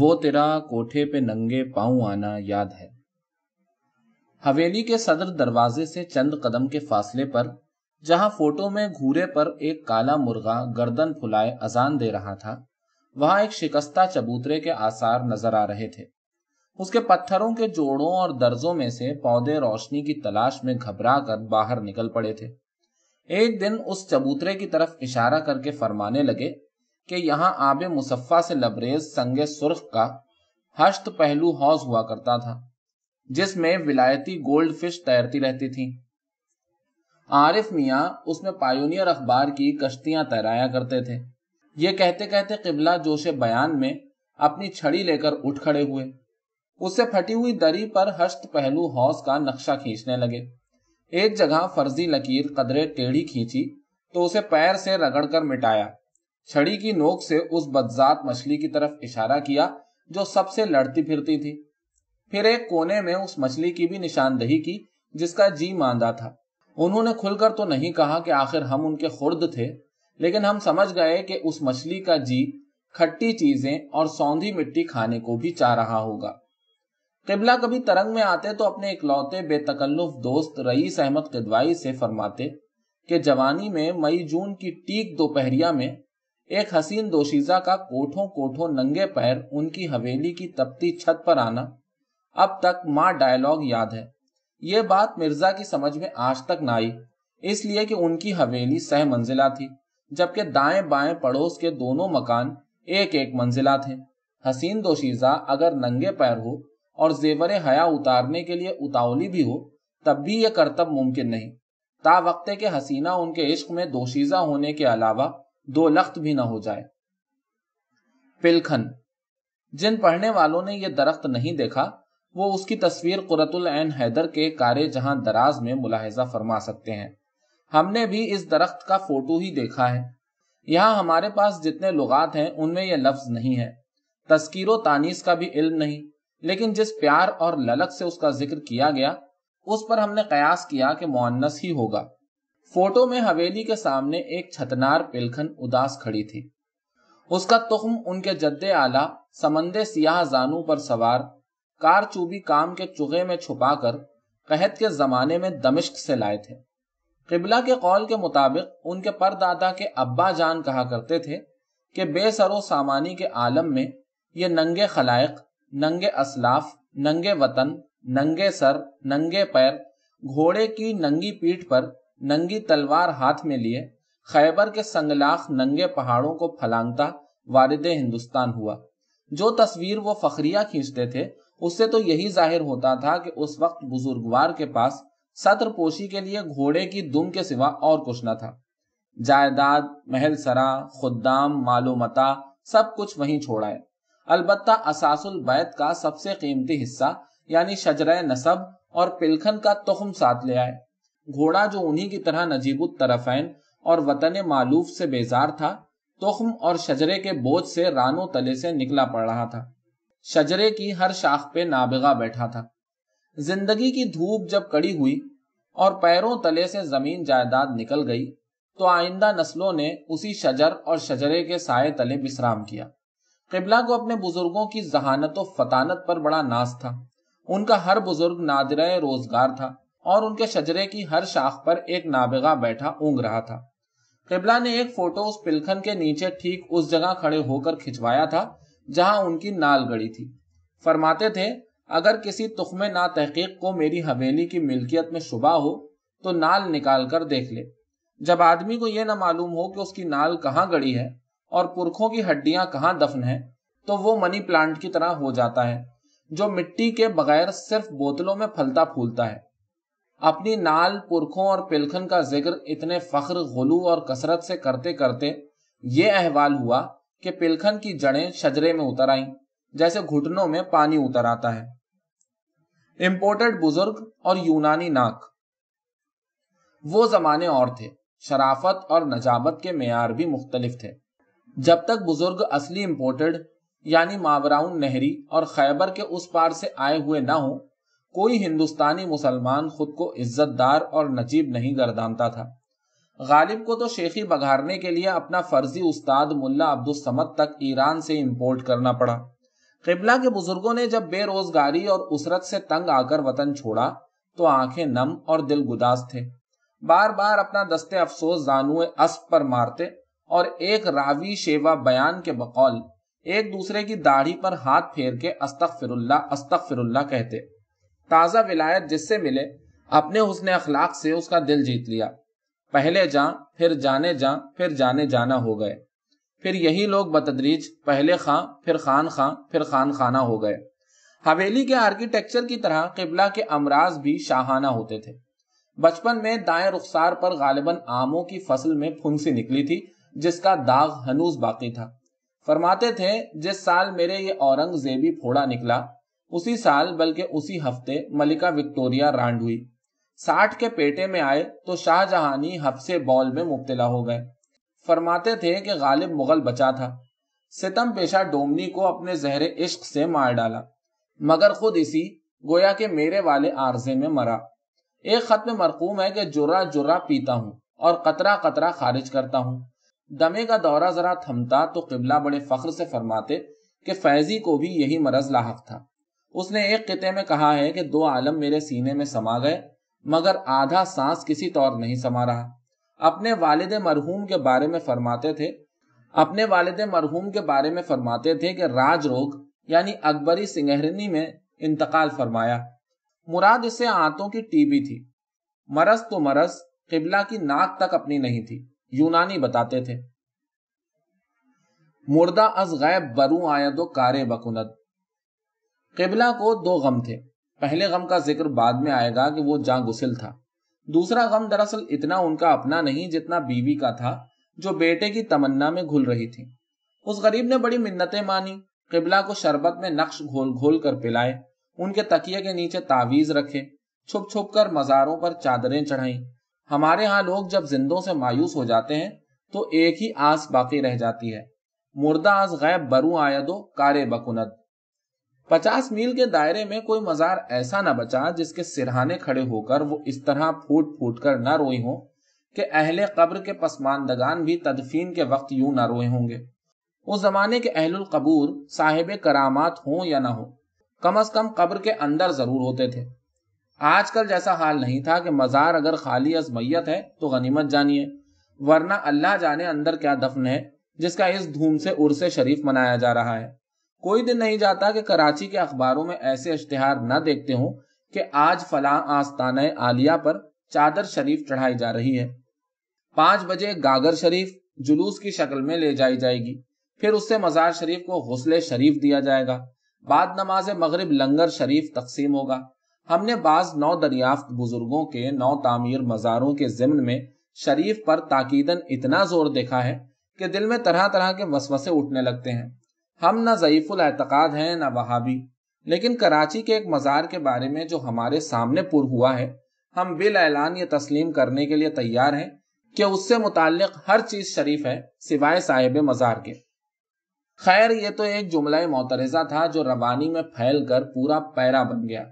वो तेरा कोठे पे नंगे पाऊ आना याद है हवेली के सदर दरवाजे से चंद कदम के फासले पर जहां फोटो में घूरे पर एक काला मुर्गा गर्दन फुलाए अजान दे रहा था वहां एक शिकस्ता चबूतरे के आसार नजर आ रहे थे उसके पत्थरों के जोड़ों और दर्जों में से पौधे रोशनी की तलाश में घबरा कर बाहर निकल पड़े थे एक दिन उस चबूतरे की तरफ इशारा करके फरमाने लगे कि यहाँ आब मुसफ़ा से लबरेज संग सुर्ख का हश्त पहलू हौज हुआ करता था जिसमें विलायती गोल्ड फिश तैरती रहती थी आरिफ मिया उसमें पायोनियर अखबार की कश्तियां तैराया करते थे ये कहते कहते किबला जोश बयान में अपनी छड़ी लेकर उठ खड़े हुए उससे फटी हुई दरी पर हस्त पहलू हौस का नक्शा खींचने लगे एक जगह फर्जी लकीर कदरे टेढ़ी खींची तो उसे पैर से रगड़कर मिटाया छड़ी की नोक से उस बदजात मछली की तरफ इशारा किया जो सबसे लड़ती फिरती थी फिर एक कोने में उस मछली की भी निशानदही की जिसका जी मांदा था उन्होंने खुलकर तो नहीं कहा कि आखिर हम उनके खुर्द थे लेकिन हम समझ गए कि उस मछली का जी खट्टी चीजें और सौंधी मिट्टी खाने को भी चाह रहा होगा किबला कभी तरंग में आते तो अपने इकलौते बेतकल्लुफ दोस्त रईस अहमद किदवाई से फरमाते कि जवानी में मई जून की टीक दोपहरिया में एक हसीन दोशीजा का कोठों कोठों नंगे पैर उनकी हवेली की तपती छत पर आना अब तक माँ डायलॉग याद है ये बात मिर्जा की समझ में आज तक ना आई इसलिए कि उनकी हवेली सह मंजिला थी जबकि दाएं बाएं पड़ोस के दोनों मकान एक एक मंजिला थे हसीन दोशीजा अगर नंगे पैर हो और जेवर हया उतारने के लिए उतावली भी हो तब भी यह कर्तव्य मुमकिन नहीं ता वक्ते के हसीना उनके इश्क में दोशीजा होने के अलावा दो लख्त भी ना हो जाए पिलखन जिन पढ़ने वालों ने यह दरख्त नहीं देखा वो उसकी तस्वीर कुरतुल हैदर के कारे जहां दराज में मुलाहजा फरमा सकते हैं हमने भी इस दरख्त का फोटो ही देखा है यहाँ हमारे पास जितने लुगात हैं उनमें यह लफ्ज नहीं है तस्कीर तानीस का भी इल्म नहीं लेकिन जिस प्यार और ललक से उसका जिक्र किया गया उस पर हमने कयास किया कि मुन्नस ही होगा फोटो में हवेली के सामने एक छतनार पिलखन उदास खड़ी थी उसका तुख्म उनके जद्दे आला समंदे सियाह जानू पर सवार कार चूबी काम के चुगे में छुपाकर कहत के जमाने में दमिश्क से लाए थे किबला के कौल के मुताबिक उनके परदादा के अब्बा जान कहा करते थे कि बेसरो सामानी के आलम में ये नंगे खलायक नंगे असलाफ नंगे वतन नंगे सर नंगे पैर घोड़े की नंगी पीठ पर नंगी तलवार हाथ में लिए खैबर के संगलाख नंगे पहाड़ों को फलांगता वारिद हिंदुस्तान हुआ जो तस्वीर वो फखरिया खींचते थे उससे तो यही जाहिर होता था कि उस वक्त बुजुर्गवार के पास सत्र पोशी के लिए घोड़े की दुम के सिवा और कुछ न था जायदाद महल सरा खुदाम मालूमता सब कुछ वही छोड़ा है अलबत्ता असासुल बैत का सबसे कीमती हिस्सा यानी शजर नसब और पिलखन का तुहम साथ ले आए घोड़ा जो उन्हीं की तरह नजीब तरफैन और वतन मालूफ से बेजार था तोखम और शजरे के बोझ से रानों तले से निकला पड़ रहा था शजरे की हर शाख पे नाबिगा बैठा था जिंदगी की धूप जब कड़ी हुई और पैरों तले से जमीन जायदाद निकल गई तो आइंदा नस्लों ने उसी शजर और शजरे के साय तले विश्राम किया किबला को अपने बुजुर्गों की जहानत व फतानत पर बड़ा नाश था उनका हर बुजुर्ग नादर रोजगार था और उनके शजरे की हर शाख पर एक नाबेगा बैठा ऊँग रहा था किबला ने एक फोटो उस पिलखन के नीचे ठीक उस जगह खड़े होकर खिंचवाया था जहां उनकी नाल गड़ी थी फरमाते थे अगर किसी तुखमे ना तहकीक को मेरी हवेली की मिल्कियत में शुबा हो तो नाल निकाल कर देख ले जब आदमी को यह ना मालूम हो कि उसकी नाल कहाँ गड़ी है और पुरखों की हड्डियां कहाँ दफन है तो वो मनी प्लांट की तरह हो जाता है जो मिट्टी के बगैर सिर्फ बोतलों में फलता फूलता है अपनी नाल पुरखों और पिलखन का जिक्र इतने फख्र गुलू और कसरत से करते करते ये अहवाल हुआ कि पिलखन की जड़ें शजरे में उतर आईं जैसे घुटनों में पानी उतर आता है इम्पोर्टेड बुजुर्ग और यूनानी नाक वो जमाने और थे शराफत और नजाबत के मैार भी मुख्तलिफ थे जब तक बुजुर्ग असली इम्पोर्टेड यानी मावराउन नहरी और खैबर के उस पार से आए हुए ना हो कोई हिंदुस्तानी मुसलमान खुद को इज्जतदार और नजीब नहीं गर्दानता था गालिब को तो शेखी बघारने के लिए अपना फर्जी उस्ताद मुल्ला अब्दुलसमद तक ईरान से इम्पोर्ट करना पड़ा किबला के बुजुर्गों ने जब बेरोजगारी और उसरत से तंग आकर वतन छोड़ा तो आंखें नम और दिल गुदास थे बार बार अपना दस्ते अफसोस जानू अस्प पर मारते और एक रावी शेवा बयान के बकौल एक दूसरे की दाढ़ी पर हाथ फेर के अस्तक फिर अस्तक फिर कहते ताज़ा विलायत जिससे मिले अपने हुसन अखलाक से उसका दिल जीत लिया पहले जा फिर जाने जा फिर जाने जाना हो गए फिर यही लोग बतदरीज पहले खां फिर खान खां फिर खान खाना हो गए हवेली के आर्किटेक्चर की तरह किबला के अमराज भी शाहाना होते थे बचपन में दाएं रुखसार पर गालिबन आमों की फसल में फुंसी निकली थी जिसका दाग हनूज बाकी था फरमाते थे जिस साल मेरे ये औरंगजेबी फोड़ा निकला उसी साल बल्कि उसी हफ्ते मलिका विक्टोरिया रांड हुई साठ के पेटे में आए तो शाहजहानी हफ्से बॉल में मुबतला हो गए फरमाते थे कि गालिब मुगल बचा था सितम पेशा डोमनी को अपने जहर इश्क से मार डाला मगर खुद इसी गोया के मेरे वाले आरजे में मरा एक खत में मरकूम है कि जुर्रा जुर्रा पीता हूँ और कतरा कतरा खारिज करता हूँ दमे का दौरा जरा थमता तो किबला बड़े फख्र से फरमाते कि फैजी को भी यही मरज लाक था उसने एक किते में कहा है कि दो आलम मेरे सीने में समा गए मगर आधा सांस किसी तौर नहीं समा रहा अपने वालिद मरहूम के बारे में फरमाते थे अपने वालिद मरहूम के बारे में फरमाते थे कि राज रोग यानी अकबरी सिंगहरनी में इंतकाल फरमाया मुराद इसे आंतों की टीबी थी मरस तो मरस किबला की नाक तक अपनी नहीं थी यूनानी बताते थे मुर्दा अज गैब बरू आयदो कारे बकुनत किबला को दो गम थे पहले गम का जिक्र बाद में आएगा कि वो जा गुसल था दूसरा गम दरअसल इतना उनका अपना नहीं जितना बीवी का था जो बेटे की तमन्ना में घुल रही थी उस गरीब ने बड़ी मिन्नतें मानी किबला को शरबत में नक्श घोल घोल कर पिलाए उनके तकिये के नीचे तावीज रखे छुप छुप कर मज़ारों पर चादरें चढ़ाई हमारे यहाँ लोग जब जिंदों से मायूस हो जाते हैं तो एक ही आस बाकी रह जाती है मुर्दा आस गैब बरू आयदो कारे बकुनद पचास मील के दायरे में कोई मजार ऐसा ना बचा जिसके सिरहाने खड़े होकर वो इस तरह फूट फूट कर न रोई हो कि अहले कब्र के पसमानदगान भी तदफीन के वक्त यूं न रोए होंगे उस जमाने के अहलुल कबूर साहिब करामात हो या ना हो कम अज कम कब्र के अंदर जरूर होते थे आजकल जैसा हाल नहीं था कि मजार अगर खाली अजमैत है तो गनीमत जानिए वरना अल्लाह जाने अंदर क्या दफन है जिसका इस धूम से उर्से शरीफ मनाया जा रहा है कोई दिन नहीं जाता कि कराची के अखबारों में ऐसे इश्तेहार न देखते हो कि आज फला आस्ताना आलिया पर चादर शरीफ चढ़ाई जा रही है पांच बजे गागर शरीफ जुलूस की शक्ल में ले जाई जाएगी फिर उससे मजार शरीफ को हौसले शरीफ दिया जाएगा बाद नमाज मगरब लंगर शरीफ तकसीम होगा हमने बाज नौ दरियाफ्त बुजुर्गों के नौ तामीर मज़ारों के जिम्न में शरीफ पर ताकीदन इतना जोर देखा है कि दिल में तरह तरह के वसवसे उठने लगते हैं हम ना ज़यीफ़ुल एतक़ाद हैं ना वहाबी लेकिन कराची के एक मज़ार के बारे में जो हमारे सामने पुर हुआ है हम बिल ऐलान ये तस्लीम करने के लिए तैयार हैं कि उससे मुतक हर चीज़ शरीफ है सिवाय साहिब मज़ार के खैर ये तो एक जुमला मोतरज़ा था जो रवानी में फैल कर पूरा पैरा बन गया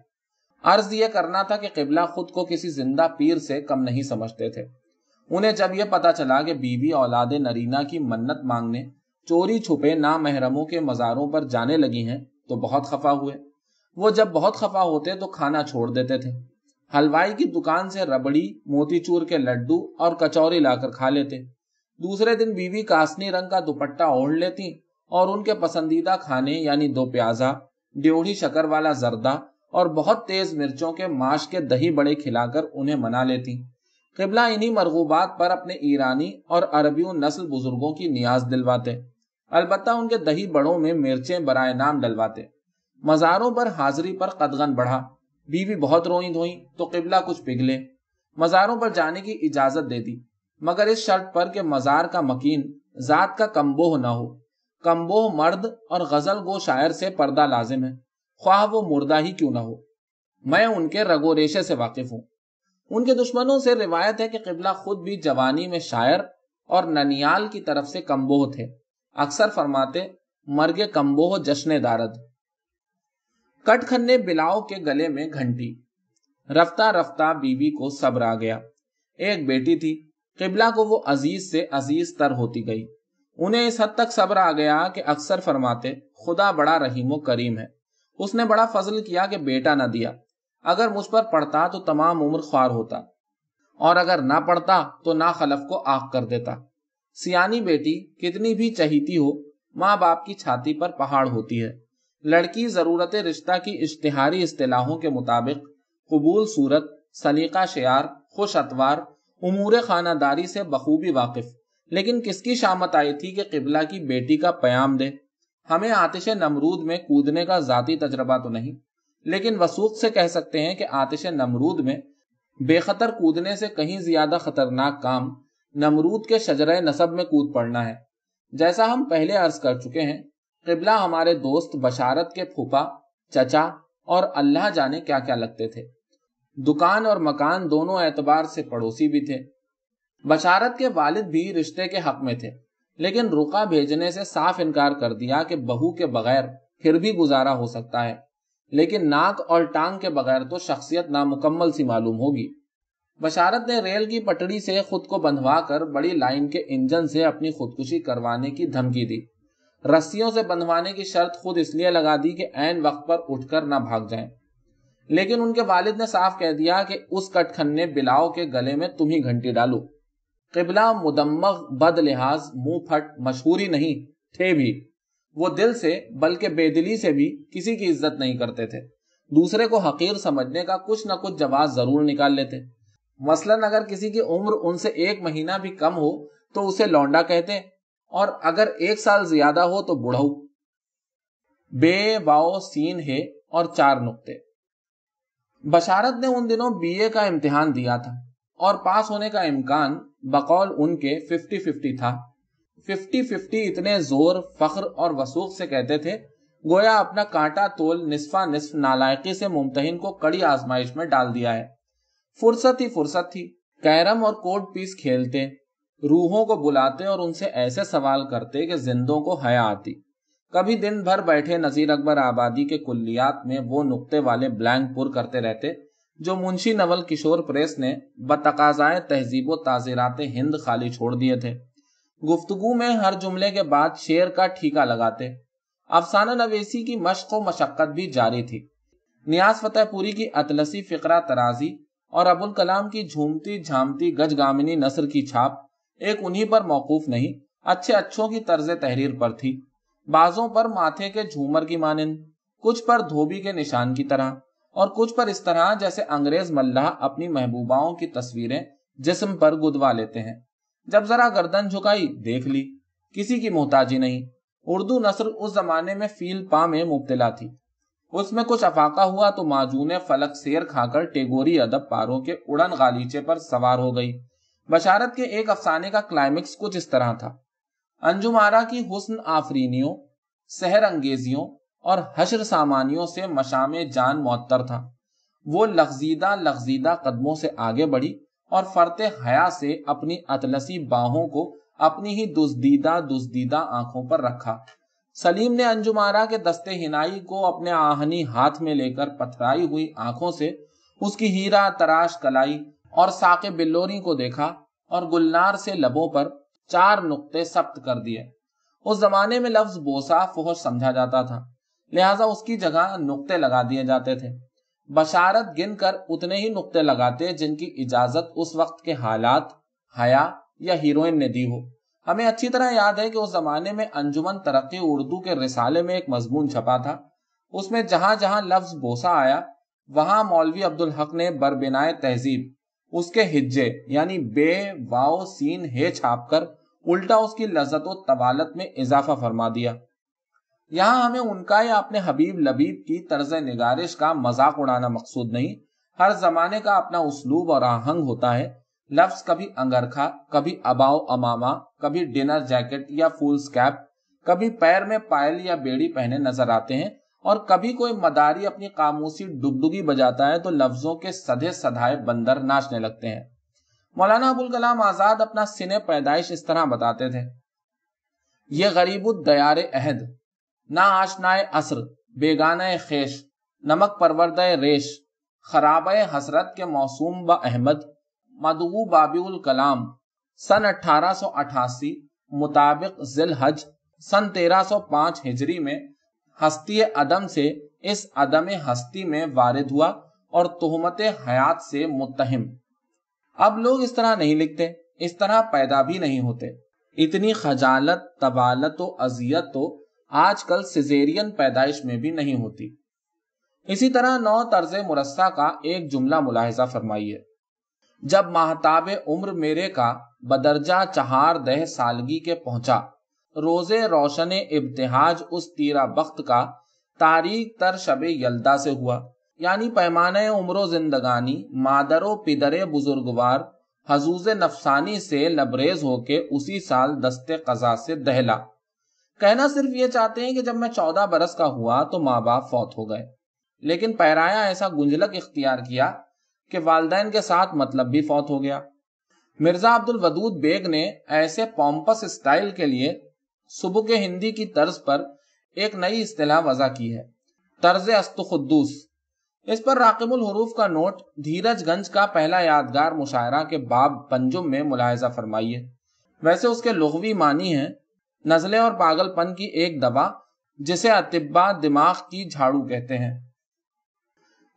अर्ज यह करना था कि किबला खुद को किसी जिंदा पीर से कम नहीं समझते थे उन्हें जब यह पता चला कि बीवी औलाद नरीना की मन्नत मांगने चोरी छुपे ना नामहरमों के मज़ारों पर जाने लगी हैं तो बहुत खफा हुए वो जब बहुत खफा होते तो खाना छोड़ देते थे हलवाई की दुकान से रबड़ी मोतीचूर के लड्डू और कचौरी लाकर खा लेते दूसरे दिन बीवी कासनी रंग का दुपट्टा ओढ़ लेती और उनके पसंदीदा खाने यानी दो प्याजा ड्योढ़ी शकर वाला जर्दा और बहुत तेज मिर्चों के माश के दही बड़े खिलाकर उन्हें मना लेती किबला इन्हीं मरगूबात पर अपने ईरानी और अरबियों नस्ल बुजुर्गों की नियाज दिलवाते अलबत्ता उनके दही बड़ों में मिर्चें बराए नाम डलवाते मज़ारों पर हाजिरी पर कदगन बढ़ा बीवी बहुत रोई धोई तो किबला कुछ पिघले मज़ारों पर जाने की इजाज़त दे दी मगर इस शर्त पर कि मज़ार का मकीन ज़ात का कमबोह ना हो कम्बोह मर्द और गज़ल गो शायर से पर्दा लाजिम है ख्वाह वो मुर्दा ही क्यों ना हो मैं उनके रगो रेशे से वाकिफ हूँ उनके दुश्मनों से रिवायत है कि किबला खुद भी जवानी में शायर और ननियाल की तरफ से कम्बोह थे अक्सर फरमाते मर्गे कम्बोह जश्न दारद कटखन ने बिलाव के गले में घंटी रफ्ता रफ्ता बीवी को सब्र आ गया एक बेटी थी किबला को वो अजीज से अजीज तर होती गई उन्हें इस हद तक सब्र आ गया कि अक्सर फरमाते खुदा बड़ा रहीम करीम है उसने बड़ा फजल किया कि बेटा ना दिया अगर मुझ पर पड़ता तो तमाम उम्र ख्वार होता और अगर ना पड़ता तो ना खलफ को आख कर देता सियानी बेटी कितनी भी चहीती हो माँ बाप की छाती पर पहाड़ होती है लड़की ज़रूरत रिश्ता की इश्तेहारी असलाहों के मुताबिक कबूल सूरत सलीका शेयर खुश अतवार उमूर खानादारी से बखूबी वाकिफ लेकिन किसकी शामत आई थी कि किबला की बेटी का प्याम दे हमें आतिश नमरूद में कूदने का ज़ाती तजर्बा तो नहीं लेकिन वसूख से कह सकते हैं कि आतिश नमरूद में बेखतर कूदने से कहीं ज्यादा खतरनाक काम नमरूद के शजर नसब में कूद पड़ना है जैसा हम पहले अर्ज कर चुके हैं किबला हमारे दोस्त बशारत के फूफा चचा और अल्लाह जाने क्या क्या लगते थे दुकान और मकान दोनों एतबार से पड़ोसी भी थे बशारत के वालिद भी रिश्ते के हक में थे लेकिन रुका भेजने से साफ इनकार कर दिया कि बहू के बगैर फिर भी गुजारा हो सकता है लेकिन नाक और टांग के बगैर तो शख्सियत नामुकम्मल सी मालूम होगी बशारत ने रेल की पटड़ी से खुद को बंधवा कर बड़ी लाइन के इंजन से अपनी खुदकुशी करवाने की धमकी दी रस्सियों से बंधवाने की शर्त खुद इसलिए लगा दी कि ऐन वक्त पर उठकर ना भाग जाए लेकिन उनके वालिद ने साफ कह दिया कि उस ने बिलाव के गले में तुम ही घंटी डालो किबला मुदम्मक बद लिहाज मुंह फट मशहूरी नहीं थे भी वो दिल से बल्कि बेदिली से भी किसी की इज्जत नहीं करते थे दूसरे को हकीर समझने का कुछ ना कुछ जवाब जरूर निकाल लेते मसलन अगर किसी की उम्र उनसे एक महीना भी कम हो तो उसे लौंडा कहते और अगर एक साल ज्यादा हो तो बुढ़ऊ बे बाओ सीन है और चार नुक्ते बशारत ने उन दिनों बीए का इम्तिहान दिया था और पास होने का इम्कान बकौल उनके फिफ्टी फिफ्टी था फिफ्टी फिफ्टी इतने जोर फख्र और वसूख से कहते थे गोया अपना कांटा तोल निस्फा निस्फ नालायकी से मुमतहिन को कड़ी आजमाइश में डाल दिया है फुर्सत ही फुर्सत थी कैरम और कोर्ट पीस खेलते रूहों को बुलाते और उनसे ऐसे सवाल करते कि जिंदों को हया आती कभी दिन भर बैठे नजीर अकबर आबादी के कुल्लियात में वो नुक्ते वाले ब्लैंक पुर करते रहते जो मुंशी नवल किशोर प्रेस ने बतकाजाए तहजीब ताजीरात हिंद खाली छोड़ दिए थे गुफ्तगु में हर जुमले के बाद शेर का ठीका लगाते अफसाना नवेसी की मशक व मशक्क़त भी जारी थी नियाज फतेहपुरी की अतलसी फ़िक्रा तराजी और अबुल कलाम की झूमती झामती गजगामिनी नसर की छाप एक उन्हीं पर मौकूफ नहीं अच्छे अच्छों की तर्ज तहरीर पर थी बाजों पर माथे के झूमर की मानंद कुछ पर धोबी के निशान की तरह और कुछ पर इस तरह जैसे अंग्रेज मल्लाह अपनी महबूबाओं की तस्वीरें जिसम पर गुदवा लेते हैं जब जरा गर्दन झुकाई देख ली किसी की मोहताजी नहीं उर्दू नसर उस जमाने में फील पा में मुबतला थी उसमें कुछ अफाका हुआ तो माजून फलक शेर खाकर टेगोरी अदब पारों के उड़न गालीचे पर सवार हो गई बशारत के एक अफसाने का क्लाइमेक्स कुछ इस तरह था अंजुमारा की हुस्न आफरीनियों सहर अंगेजियों और हशर सामानियों से मशाम जान मअतर था वो लफजीदा लफजीदा कदमों से आगे बढ़ी और फरते हया से अपनी अतलसी बाहों को अपनी ही दुस्दीदा दुस्दीदा आंखों पर रखा सलीम ने अंजुमारा के दस्ते हिनाई को अपने आहनी हाथ में लेकर पथराई हुई आंखों से उसकी हीरा तराश कलाई और साके बिल्लोरी को देखा और गुलनार से लबों पर चार नुक्ते सप्त कर दिए उस जमाने में लफ्ज बोसा फोहश समझा जाता था लिहाजा उसकी जगह नुकते लगा दिए जाते थे बशारत गिन कर उतने ही नुकते लगाते जिनकी इजाजत उस वक्त के हालात हया या हीरोइन ने दी हो हमें अच्छी तरह याद है कि उस जमाने में अंजुमन तरक्की उर्दू के रिसाले में एक मजमून छपा था उसमें जहां जहां लफ्ज बोसा आया वहां मौलवी अब्दुल हक ने बरबिनाए तहजीब उसके हिज्जे यानी बे वाओ सीन हे छाप कर उल्टा उसकी लजत व तवालत में इजाफा फरमा दिया यहाँ हमें उनका या अपने हबीब लबीब की तर्ज निगारिश का मजाक उड़ाना मकसूद नहीं हर जमाने का अपना उसलूब और आहंग होता है लफ्ज कभी अंगरखा कभी अबाव अमामा कभी डिनर जैकेट या फूल्स कैप कभी पैर में पायल या बेड़ी पहने नजर आते हैं और कभी कोई मदारी अपनी कामूसी डुगडुगी बजाता है तो लफ्जों के सधे सधाए बंदर नाचने लगते हैं मौलाना अबुल कलाम आजाद अपना सिने पैदाइश इस तरह बताते थे ये गरीब दयार अहद ना आशनाए असर बेगाना खेश नमक परवरद रेश खराब हसरत के मौसूम ब अहमद मदऊ बाबिउल कलाम सन 1888 मुताबिक जिल हज सन पांच हिजरी में हस्ती अदम से इस अदम हस्ती में वारिद हुआ और तोहमत हयात से मुतहम अब लोग इस तरह नहीं लिखते इस तरह पैदा भी नहीं होते इतनी खजालत तबालत अजियत तो आजकल सिजेरियन पैदाइश में भी नहीं होती इसी तरह नौ तर्ज मुरस्सा का एक जुमला मुलाहजा फरमाइए जब महताब उम्र मेरे का बदरजा चहार दह सालगी के पहुंचा रोजे रोशन इब्तिहाज उस तीरा बख्त का तारीख तर शब यलदा से हुआ यानी पैमाने उम्र जिंदगानी मादरो पिदरे बुजुर्गवार हजूज नफसानी से लबरेज होके उसी साल दस्ते कजा से दहला कहना सिर्फ ये चाहते हैं कि जब मैं चौदह बरस का हुआ तो माँ बाप फौत हो गए लेकिन पैराया ऐसा गुंजलक इख्तियार किया कि वालदेन के साथ मतलब भी फौत हो गया मिर्जा अब्दुल वदूद बेग ने ऐसे पॉम्पस स्टाइल के लिए सुबह के हिंदी की तर्ज पर एक नई अतलाह वजह की है तर्ज अस्तखुद्दूस इस पर राकिबुल हरूफ का नोट धीरजगंज का पहला यादगार मुशायरा के बाब पंजुम में मुलायजा फरमाइए वैसे उसके लघवी मानी है नजले और पागलपन की एक दवा जिसे अतिब्बा दिमाग की झाड़ू कहते हैं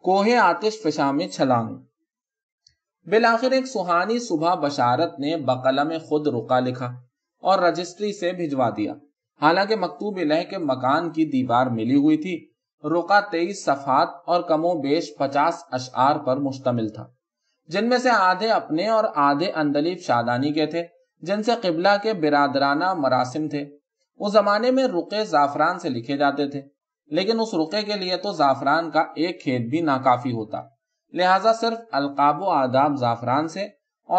कोहे आतिश फिशा में छलांग आखिर एक सुहानी सुबह बशारत ने बकलम खुद रुका लिखा और रजिस्ट्री से भिजवा दिया हालांकि मकतूब लह के मकान की दीवार मिली हुई थी रुका तेईस सफात और कमो बेश पचास अशार पर मुश्तमिल था जिनमें से आधे अपने और आधे अंदलीब शादानी के थे जिनसे किबला के बिरादराना मरासिम थे उस जमाने में रुके जाफरान से लिखे जाते थे लेकिन उस रुके के लिए तो ज़ाफ़रान का एक खेत भी नाकाफ़ी होता लिहाजा सिर्फ अलकाबो आदाब ज़ाफ़रान से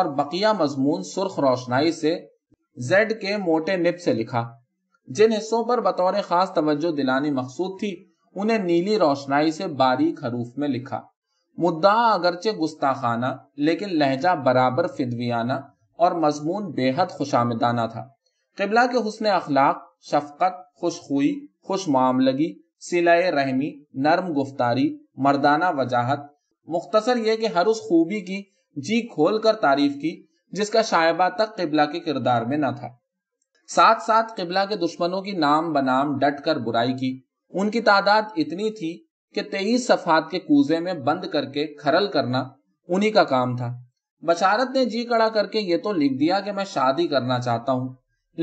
और बकिया मजमून सुर्ख रोशनाई से जेड के मोटे निप से लिखा जिन हिस्सों पर बतौर ख़ास तवज्जो दिलानी मकसूद थी उन्हें नीली रोशनाई से बारीक हरूफ में लिखा मुद्दा अगरचे गुस्ताखाना लेकिन लहजा बराबर फिदवियाना और मजमून बेहद खुशामदाना था किबला के हुसन अखलाक शफकत खुशखुई खुश मामलगी सिलाए रहमी नर्म गुफ्तारी मर्दाना वजाहत मुख्तसर यह कि हर उस खूबी की जी खोल कर तारीफ की जिसका शायबा तक किबला के किरदार में न था साथ साथ किबला के दुश्मनों की नाम बनाम डट कर बुराई की उनकी तादाद इतनी थी कि तेईस सफात के कूजे में बंद करके खरल करना उन्हीं का काम था बशारत ने जी कड़ा करके ये तो लिख दिया कि मैं शादी करना चाहता हूं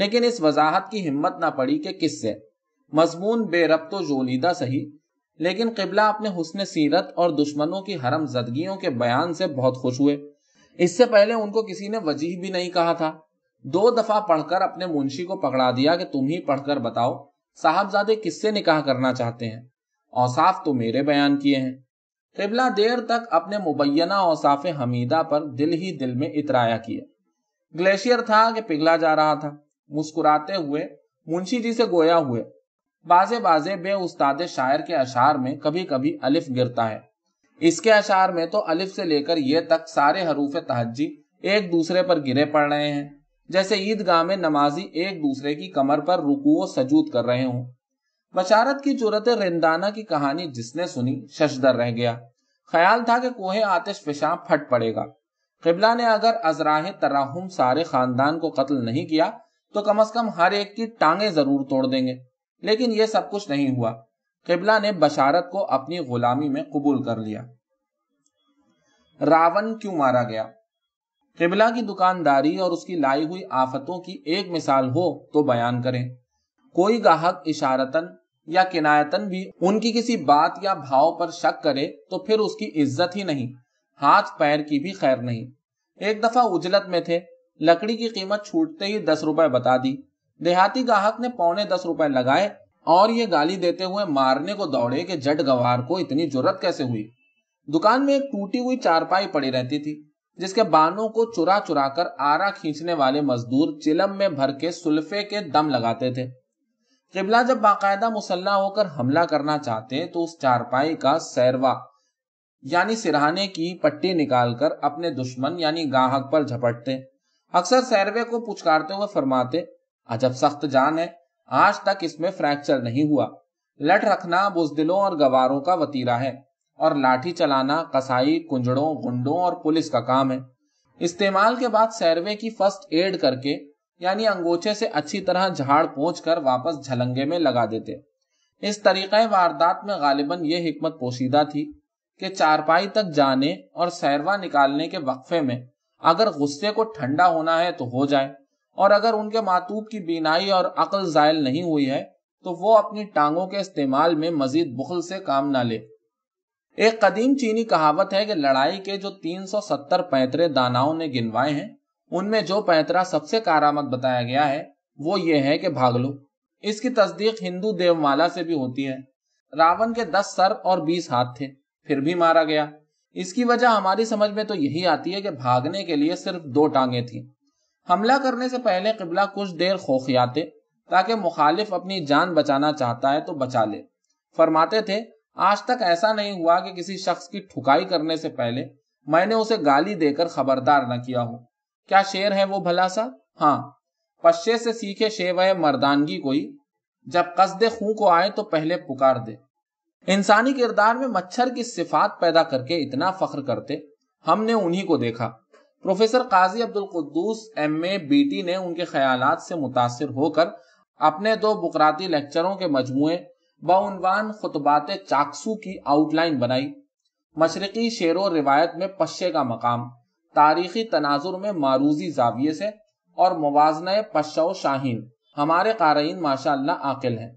लेकिन इस वजाहत की हिम्मत ना पड़ी कि किससे मजमून बेरब तो जोलीदा सही लेकिन किबला अपने हुसन सीरत और दुश्मनों की हरम जदगियों के बयान से बहुत खुश हुए इससे पहले उनको किसी ने वजीह भी नहीं कहा था दो दफा पढ़कर अपने मुंशी को पकड़ा दिया कि तुम ही पढ़कर बताओ साहबजादे किससे निकाह करना चाहते हैं औसाफ तो मेरे बयान किए हैं किबला देर तक अपने मुबैना औसाफ हमीदा पर दिल ही दिल में इतराया किया ग्लेशियर था कि पिघला जा रहा था मुस्कुराते हुए मुंशी जी से गोया हुए बाजे बाजे बे उस्ताद शायर के अशार में कभी कभी अलिफ गिरता है इसके अशार में तो अलिफ से लेकर ये तक सारे हरूफ तहजी एक दूसरे पर गिरे पड़ रहे हैं जैसे ईदगाह में नमाजी एक दूसरे की कमर पर रुकू सजूद कर रहे हों बशारत की जरूरत रिंदाना की कहानी जिसने सुनी शशदर रह गया ख्याल था कि कोहे आतिश फिशा फट पड़ेगा किबला ने अगर अजराह तराहम सारे खानदान को कत्ल नहीं किया तो कम अज कम हर एक की टांगे जरूर तोड़ देंगे लेकिन यह सब कुछ नहीं हुआ किबला ने बशारत को अपनी गुलामी में कबूल कर लिया रावण क्यों मारा गया किबला की दुकानदारी और उसकी लाई हुई आफतों की एक मिसाल हो तो बयान करें कोई गाहक इशारतन या किनायतन भी उनकी किसी बात या भाव पर शक करे तो फिर उसकी इज्जत ही नहीं हाथ पैर की भी खैर नहीं एक दफा उजलत में थे लकड़ी की कीमत छूटते ही दस रुपए बता दी देहाती गाहक ने पौने दस रुपए लगाए और ये गाली देते हुए मारने को दौड़े के जट गवार को इतनी जरूरत कैसे हुई दुकान में एक टूटी हुई चारपाई पड़ी रहती थी जिसके बानों को चुरा चुरा कर आरा खींचने वाले मजदूर चिलम में भर के सुल्फे के दम लगाते थे किबला जब बाकायदा मुसल्ला होकर हमला करना चाहते तो उस चारपाई का सैरवा यानी सिरहाने की पट्टी निकालकर अपने दुश्मन यानी गाहक पर झपटते अक्सर सैरवे को पुचकारते हुए फरमाते अजब सख्त जान है आज तक इसमें फ्रैक्चर नहीं हुआ लट रखना बुजदिलों और गवारों का वतीरा है और लाठी चलाना कसाई कुंजड़ों गुंडों और पुलिस का काम है इस्तेमाल के बाद सैरवे की फर्स्ट एड करके यानी अंगोचे से अच्छी तरह झाड़ पहुंच कर वापस झलंगे में लगा देते इस तरीक़े वारदात में गालिबन ये हिकमत पोशीदा थी कि चारपाई तक जाने और सैरवा निकालने के वक्फे में अगर गुस्से को ठंडा होना है तो हो जाए और अगर उनके मातूब की बीनाई और अकल जायल नहीं हुई है तो वो अपनी टांगों के इस्तेमाल में मजीद बुखल से काम ना ले एक कदीम चीनी कहावत है कि लड़ाई के जो 370 पैतरे दानाओं ने गिनवाए हैं उनमें जो पैतरा सबसे कारामद बताया गया है वो ये है कि भाग लो इसकी तस्दीक हिंदू देवमाला से भी होती है रावण के दस सर और बीस हाथ थे फिर भी मारा गया इसकी वजह हमारी समझ में तो यही आती है कि भागने के लिए सिर्फ दो टांगे थी हमला करने से पहले किबला कुछ देर खोखियाते ताकि मुखालिफ अपनी जान बचाना चाहता है तो बचा ले फरमाते थे आज तक ऐसा नहीं हुआ कि किसी शख्स की ठुकाई करने से पहले मैंने उसे गाली देकर खबरदार न किया हो क्या शेर है वो भला सा हाँ पश्चे से सीखे शेव मर्दानगी कोई जब कसदे खूं को आए तो पहले पुकार दे इंसानी किरदार में मच्छर की सिफात पैदा करके इतना फख्र करते हमने उन्हीं को देखा प्रोफेसर काजी अब्दुल कुद्दूस एम ए बी टी ने उनके ख्याल से मुतासर होकर अपने दो बुकराती लेक्चरों के मजमू बानवान खुतबात चाकसू की आउटलाइन बनाई मशरकी शेर व रिवायत में पश्चे का मकाम तारीखी तनाजुर में मारूजी जाविये से और मुजन पश्चा शाहीन हमारे कारीन माशा आकिल है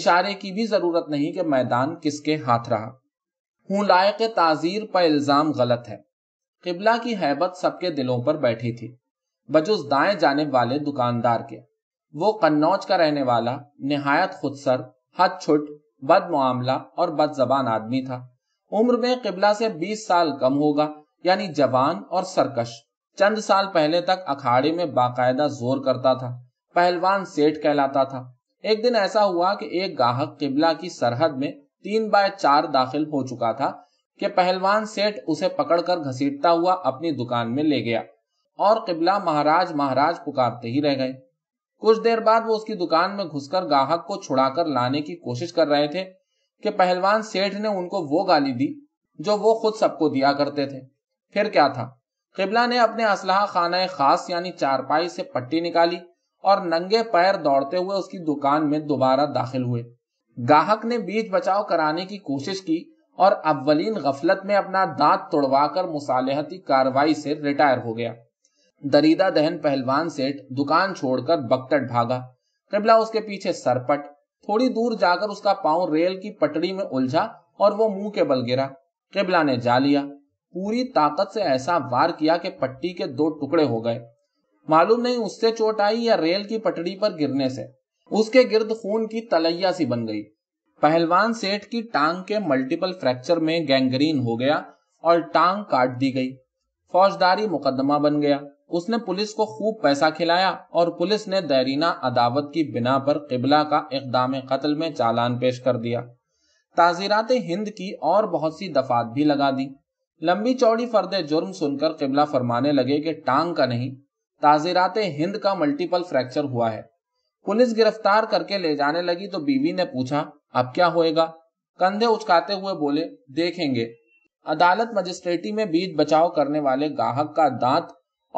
इशारे की भी ज़रूरत नहीं कि मैदान किसके हाथ रहा हूँ लायक ताजीर पर इल्ज़ाम गलत है किबला की हैबत सबके दिलों पर बैठी थी बजुस दाएं जाने वाले दुकानदार के वो कन्नौज का रहने वाला निहायत खुदसर हद छुट बद मामला और बदजबान आदमी था उम्र में किबला से 20 साल कम होगा यानी जवान और सरकश चंद साल पहले तक अखाड़े में बाकायदा जोर करता था पहलवान सेठ कहलाता था एक दिन ऐसा हुआ कि एक गाहक किबला की सरहद में तीन बाय चार दाखिल हो चुका था कि पहलवान सेठ उसे पकड़कर घसीटता हुआ अपनी दुकान में ले गया और किबला महाराज महाराज पुकारते ही रह गए कुछ देर बाद वो उसकी दुकान में घुसकर ग्राहक को छुड़ाकर लाने की कोशिश कर रहे थे कि पहलवान सेठ ने उनको वो गाली दी जो वो खुद सबको दिया करते थे फिर क्या था किबला ने अपने असलाह खाना खास यानी चारपाई से पट्टी निकाली और नंगे पैर दौड़ते हुए उसकी दुकान में दोबारा दाखिल हुए गाहक ने बीच बचाव कराने की कोशिश की और अव्वलीन गफलत में अपना दांत कर मुसालहती कार्रवाई से रिटायर हो गया दरीदा दहन पहलवान सेठ दुकान छोड़कर बकटट भागा कबला उसके पीछे सरपट थोड़ी दूर जाकर उसका पांव रेल की पटड़ी में उलझा और वो मुंह के बल गिरा कबला ने जा लिया पूरी ताकत से ऐसा वार किया कि पट्टी के दो टुकड़े हो गए मालूम नहीं उससे चोट आई या रेल की पटड़ी पर गिरने से उसके गिर्द खून की तलैया सी बन गई पहलवान सेठ की टांग के मल्टीपल फ्रैक्चर में गैंग्रीन हो गया और टांग काट दी गई फौजदारी मुकदमा बन गया उसने पुलिस को खूब पैसा खिलाया और पुलिस ने दरीना अदावत की बिना पर किबला का इकदाम कत्ल में चालान पेश कर दिया ताजीरात हिंद की और बहुत सी दफात भी लगा दी लंबी चौड़ी फर्द जुर्म सुनकर किबला फरमाने लगे कि टांग का नहीं ताजीरात हिंद का मल्टीपल फ्रैक्चर हुआ है पुलिस गिरफ्तार करके ले जाने लगी तो बीवी ने पूछा अब क्या होएगा कंधे उचकाते हुए बोले देखेंगे अदालत मजिस्ट्रेटी में बीच बचाव करने वाले गाहक का दांत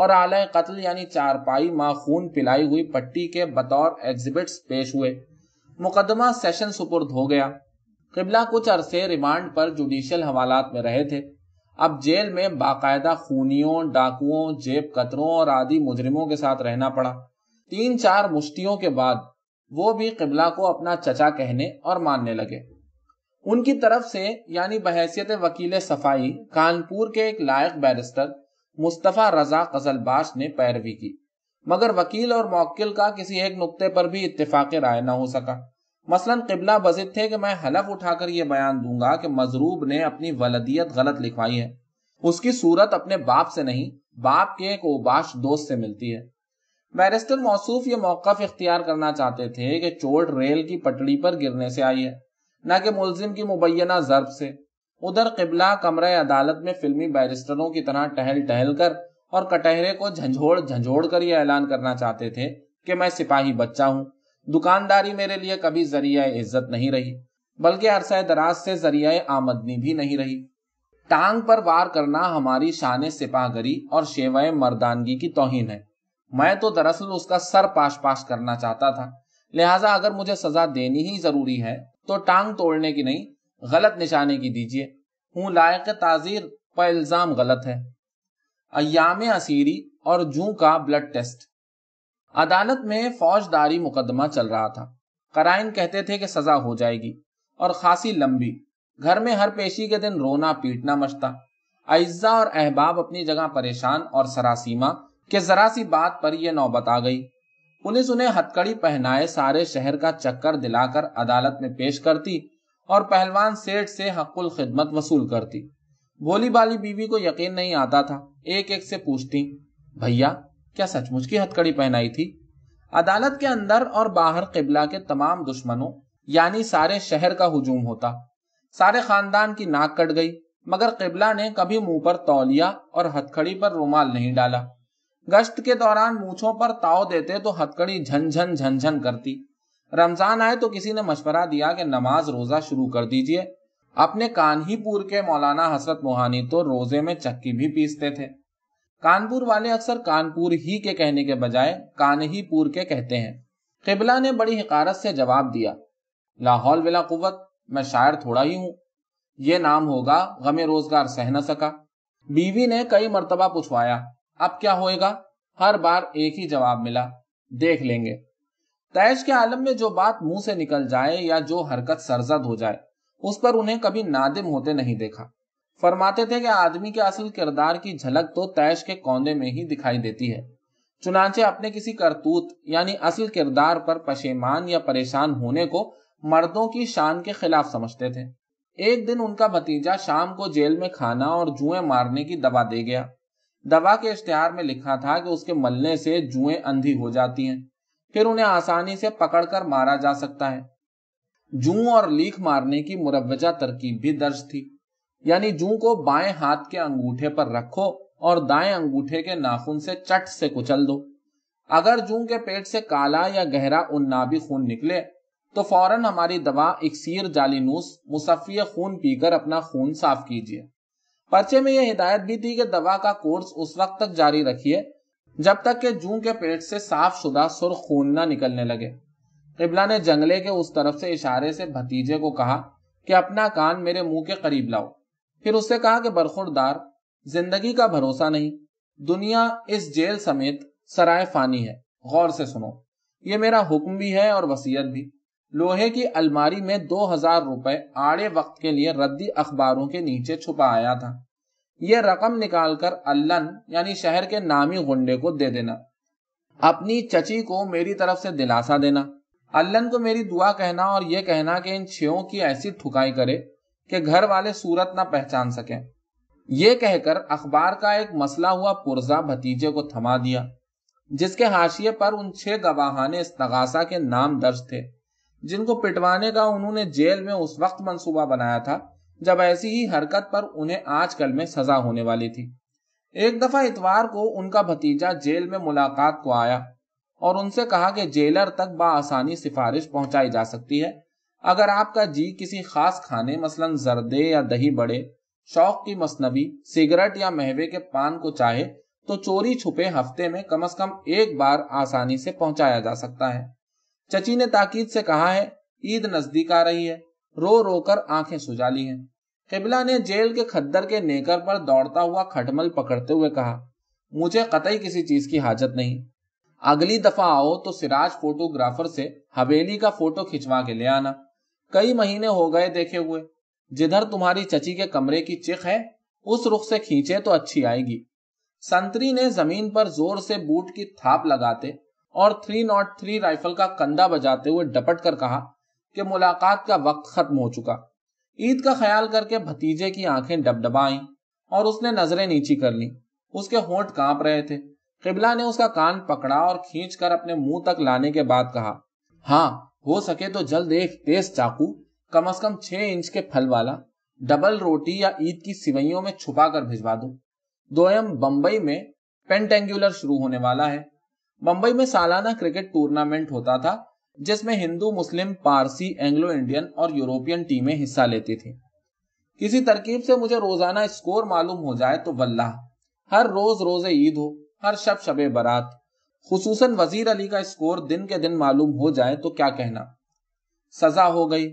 और आलय कत्ल यानी चारपाई खून पिलाई हुई पट्टी के बतौर एग्जिबिट्स पेश हुए मुकदमा सेशन सुपुर्द हो गया किबला कुछ अरसे रिमांड पर जुडिशियल हवालात में रहे थे अब जेल में बाकायदा खूनियों डाकुओं जेब कतरों और आदि मुजरिमों के साथ रहना पड़ा तीन चार मुश्तियों के बाद वो भी किबला को अपना चचा कहने और मानने लगे उनकी तरफ से यानी बहसियत वकील सफाई कानपुर के एक लायक बैरिस्टर मुस्तफ़ा रजा कजलबाश ने पैरवी की मगर वकील और मौकिल का किसी एक नुकते पर भी इतफाक राय ना हो सका मसलन किबला बजिद थे कि मैं हलफ उठाकर यह बयान दूंगा कि मजरूब ने अपनी वलदियत गलत लिखवाई है उसकी सूरत अपने बाप से नहीं बाप के एक ओबाश दोस्त से मिलती है बैरिस्टर मौसूफ ये मौकफ इख्तियार करना चाहते थे कि चोट रेल की पटड़ी पर गिरने से आई है न कि मुलजिम की मुबैना जरब से उधर किबला कमरे अदालत में फिल्मी बैरिस्टरों की तरह टहल टहल कर और कटहरे को झंझोड़ झंझोड़ कर यह ऐलान करना चाहते थे कि मैं सिपाही बच्चा हूँ दुकानदारी मेरे लिए कभी जरिया इज्जत नहीं रही बल्कि अरसा दराज से जरिया आमदनी भी नहीं रही टांग पर वार करना हमारी शान सिपाहगरी और शेवाए मर्दानगी की तोहिन है मैं तो दरअसल उसका सर पाश पाश करना चाहता था लिहाजा अगर मुझे सजा देनी ही जरूरी है तो टांग तोड़ने की नहीं गलत निशाने की दीजिए हूं लायक ताजीर पर इल्जाम गलत है अयाम असीरी और जू का ब्लड टेस्ट अदालत में फौजदारी मुकदमा चल रहा था कराइन कहते थे कि सजा हो जाएगी और खासी लंबी घर में हर पेशी के दिन रोना पीटना मचता अज्जा और अहबाब अपनी जगह परेशान और सरासीमा कि जरा सी बात पर यह नौबत आ गई पुलिस उन्हें हथकड़ी पहनाए सारे शहर का चक्कर दिलाकर अदालत में पेश करती और पहलवान सेठ से हकुल खिदमत वसूल करती भोली बाली बीवी को यकीन नहीं आता था एक एक से पूछती भैया क्या सचमुच की हथकड़ी पहनाई थी अदालत के अंदर और बाहर किबला के तमाम दुश्मनों यानी सारे शहर का हुजूम होता सारे खानदान की नाक कट गई मगर किबला ने कभी मुंह पर तौलिया और हथखड़ी पर रुमाल नहीं डाला गश्त के दौरान मूछों पर ताव देते तो हथकड़ी झनझन झनझन करती रमजान आए तो किसी ने मशवरा दिया कि नमाज रोजा शुरू कर दीजिए अपने कान्हीपुर के मौलाना हसरत मोहानी तो रोजे में चक्की भी पीसते थे कानपुर वाले अक्सर कानपुर ही के कहने के बजाय कानहीपुर के कहते हैं किबला ने बड़ी हकारत से जवाब दिया लाहौल बिला कुवत मैं शायर थोड़ा ही हूं ये नाम होगा गमे रोजगार सह न सका बीवी ने कई मरतबा पूछवाया अब क्या होएगा हर बार एक ही जवाब मिला देख लेंगे तैश के आलम में जो बात मुंह से निकल जाए या जो हरकत सरजद हो जाए उस पर उन्हें कभी नादिम होते नहीं देखा फरमाते थे कि आदमी के असल किरदार की झलक तो तैश के कौंदे में ही दिखाई देती है चुनाचे अपने किसी करतूत यानी असल किरदार पर पशेमान या परेशान होने को मर्दों की शान के खिलाफ समझते थे एक दिन उनका भतीजा शाम को जेल में खाना और जुए मारने की दवा दे गया दवा के इश्तेहार में लिखा था कि उसके मलने से जुए अंधी हो जाती हैं फिर उन्हें आसानी से पकड़कर मारा जा सकता है जू और लीख मारने की मुरवजा तरकीब भी दर्ज थी यानी जू को बाएं हाथ के अंगूठे पर रखो और दाएं अंगूठे के नाखून से चट से कुचल दो अगर जू के पेट से काला या गहरा उन्नाबी खून निकले तो फौरन हमारी दवा इक्सीर जालीनूस मुसफिय खून पीकर अपना खून साफ कीजिए पर्चे में यह हिदायत भी थी कि दवा का कोर्स उस वक्त तक जारी रखिए जब तक कि जू के पेट से साफ शुदा सुरख खून न निकलने लगे किबला ने जंगले के उस तरफ से इशारे से भतीजे को कहा कि अपना कान मेरे मुंह के करीब लाओ फिर उससे कहा कि बरखुरदार जिंदगी का भरोसा नहीं दुनिया इस जेल समेत सराय फानी है गौर से सुनो ये मेरा हुक्म भी है और वसीयत भी लोहे की अलमारी में दो हजार रुपए आड़े वक्त के लिए रद्दी अखबारों के नीचे छुपा आया था यह रकम निकालकर अल्लन यानी शहर के नामी गुंडे को दे देना अपनी चची को मेरी तरफ से दिलासा देना अल्लन को मेरी दुआ कहना और यह कहना कि इन छेयों की ऐसी ठुकाई करे कि घर वाले सूरत ना पहचान सके ये कहकर अखबार का एक मसला हुआ पुर्जा भतीजे को थमा दिया जिसके हाशिए पर उन छह गवाहाने इस्तगासा के नाम दर्ज थे जिनको पिटवाने का उन्होंने जेल में उस वक्त मंसूबा बनाया था जब ऐसी ही हरकत पर उन्हें आजकल में सजा होने वाली थी एक दफा इतवार को उनका भतीजा जेल में मुलाकात को आया और उनसे कहा कि जेलर तक आसानी सिफारिश पहुंचाई जा सकती है अगर आपका जी किसी खास खाने मसलन जर्दे या दही बड़े शौक की मसनवी सिगरेट या महवे के पान को चाहे तो चोरी छुपे हफ्ते में कम अज कम एक बार आसानी से पहुंचाया जा सकता है चची ने ताकीद से कहा है ईद नजदीक आ रही है रो रो कर आंखें सुजा ली हैं किबला ने जेल के खद्दर के नेकर पर दौड़ता हुआ खटमल पकड़ते हुए कहा मुझे कतई किसी चीज की हाजत नहीं अगली दफा आओ तो सिराज फोटोग्राफर से हवेली का फोटो खिंचवा के ले आना कई महीने हो गए देखे हुए जिधर तुम्हारी चची के कमरे की चिख है उस रुख से खींचे तो अच्छी आएगी संतरी ने जमीन पर जोर से बूट की थाप लगाते और 303 राइफल का कंधा बजाते हुए डपट कर कहा कि मुलाकात का वक्त खत्म हो चुका ईद का ख्याल करके भतीजे की आंखें डबडबा आई और उसने नजरें नीची कर ली उसके होंठ कांप रहे थे किबला ने उसका कान पकड़ा और खींच कर अपने मुंह तक लाने के बाद कहा हाँ हो सके तो जल्द एक तेज चाकू कम अज कम छह इंच के फल वाला डबल रोटी या ईद की सिवैयों में छुपा कर भिजवा दो दोयम बम्बई में पेंटेंगुलर शुरू होने वाला है मुंबई में सालाना क्रिकेट टूर्नामेंट होता था जिसमें हिंदू मुस्लिम पारसी एंग्लो इंडियन और यूरोपियन टीमें हिस्सा लेती थी किसी तरकीब से मुझे रोजाना स्कोर मालूम हो जाए तो वल्लाह हर रोज रोजे ईद हो हर शब शबे बारात खूस वजीर अली का स्कोर दिन के दिन मालूम हो जाए तो क्या कहना सजा हो गई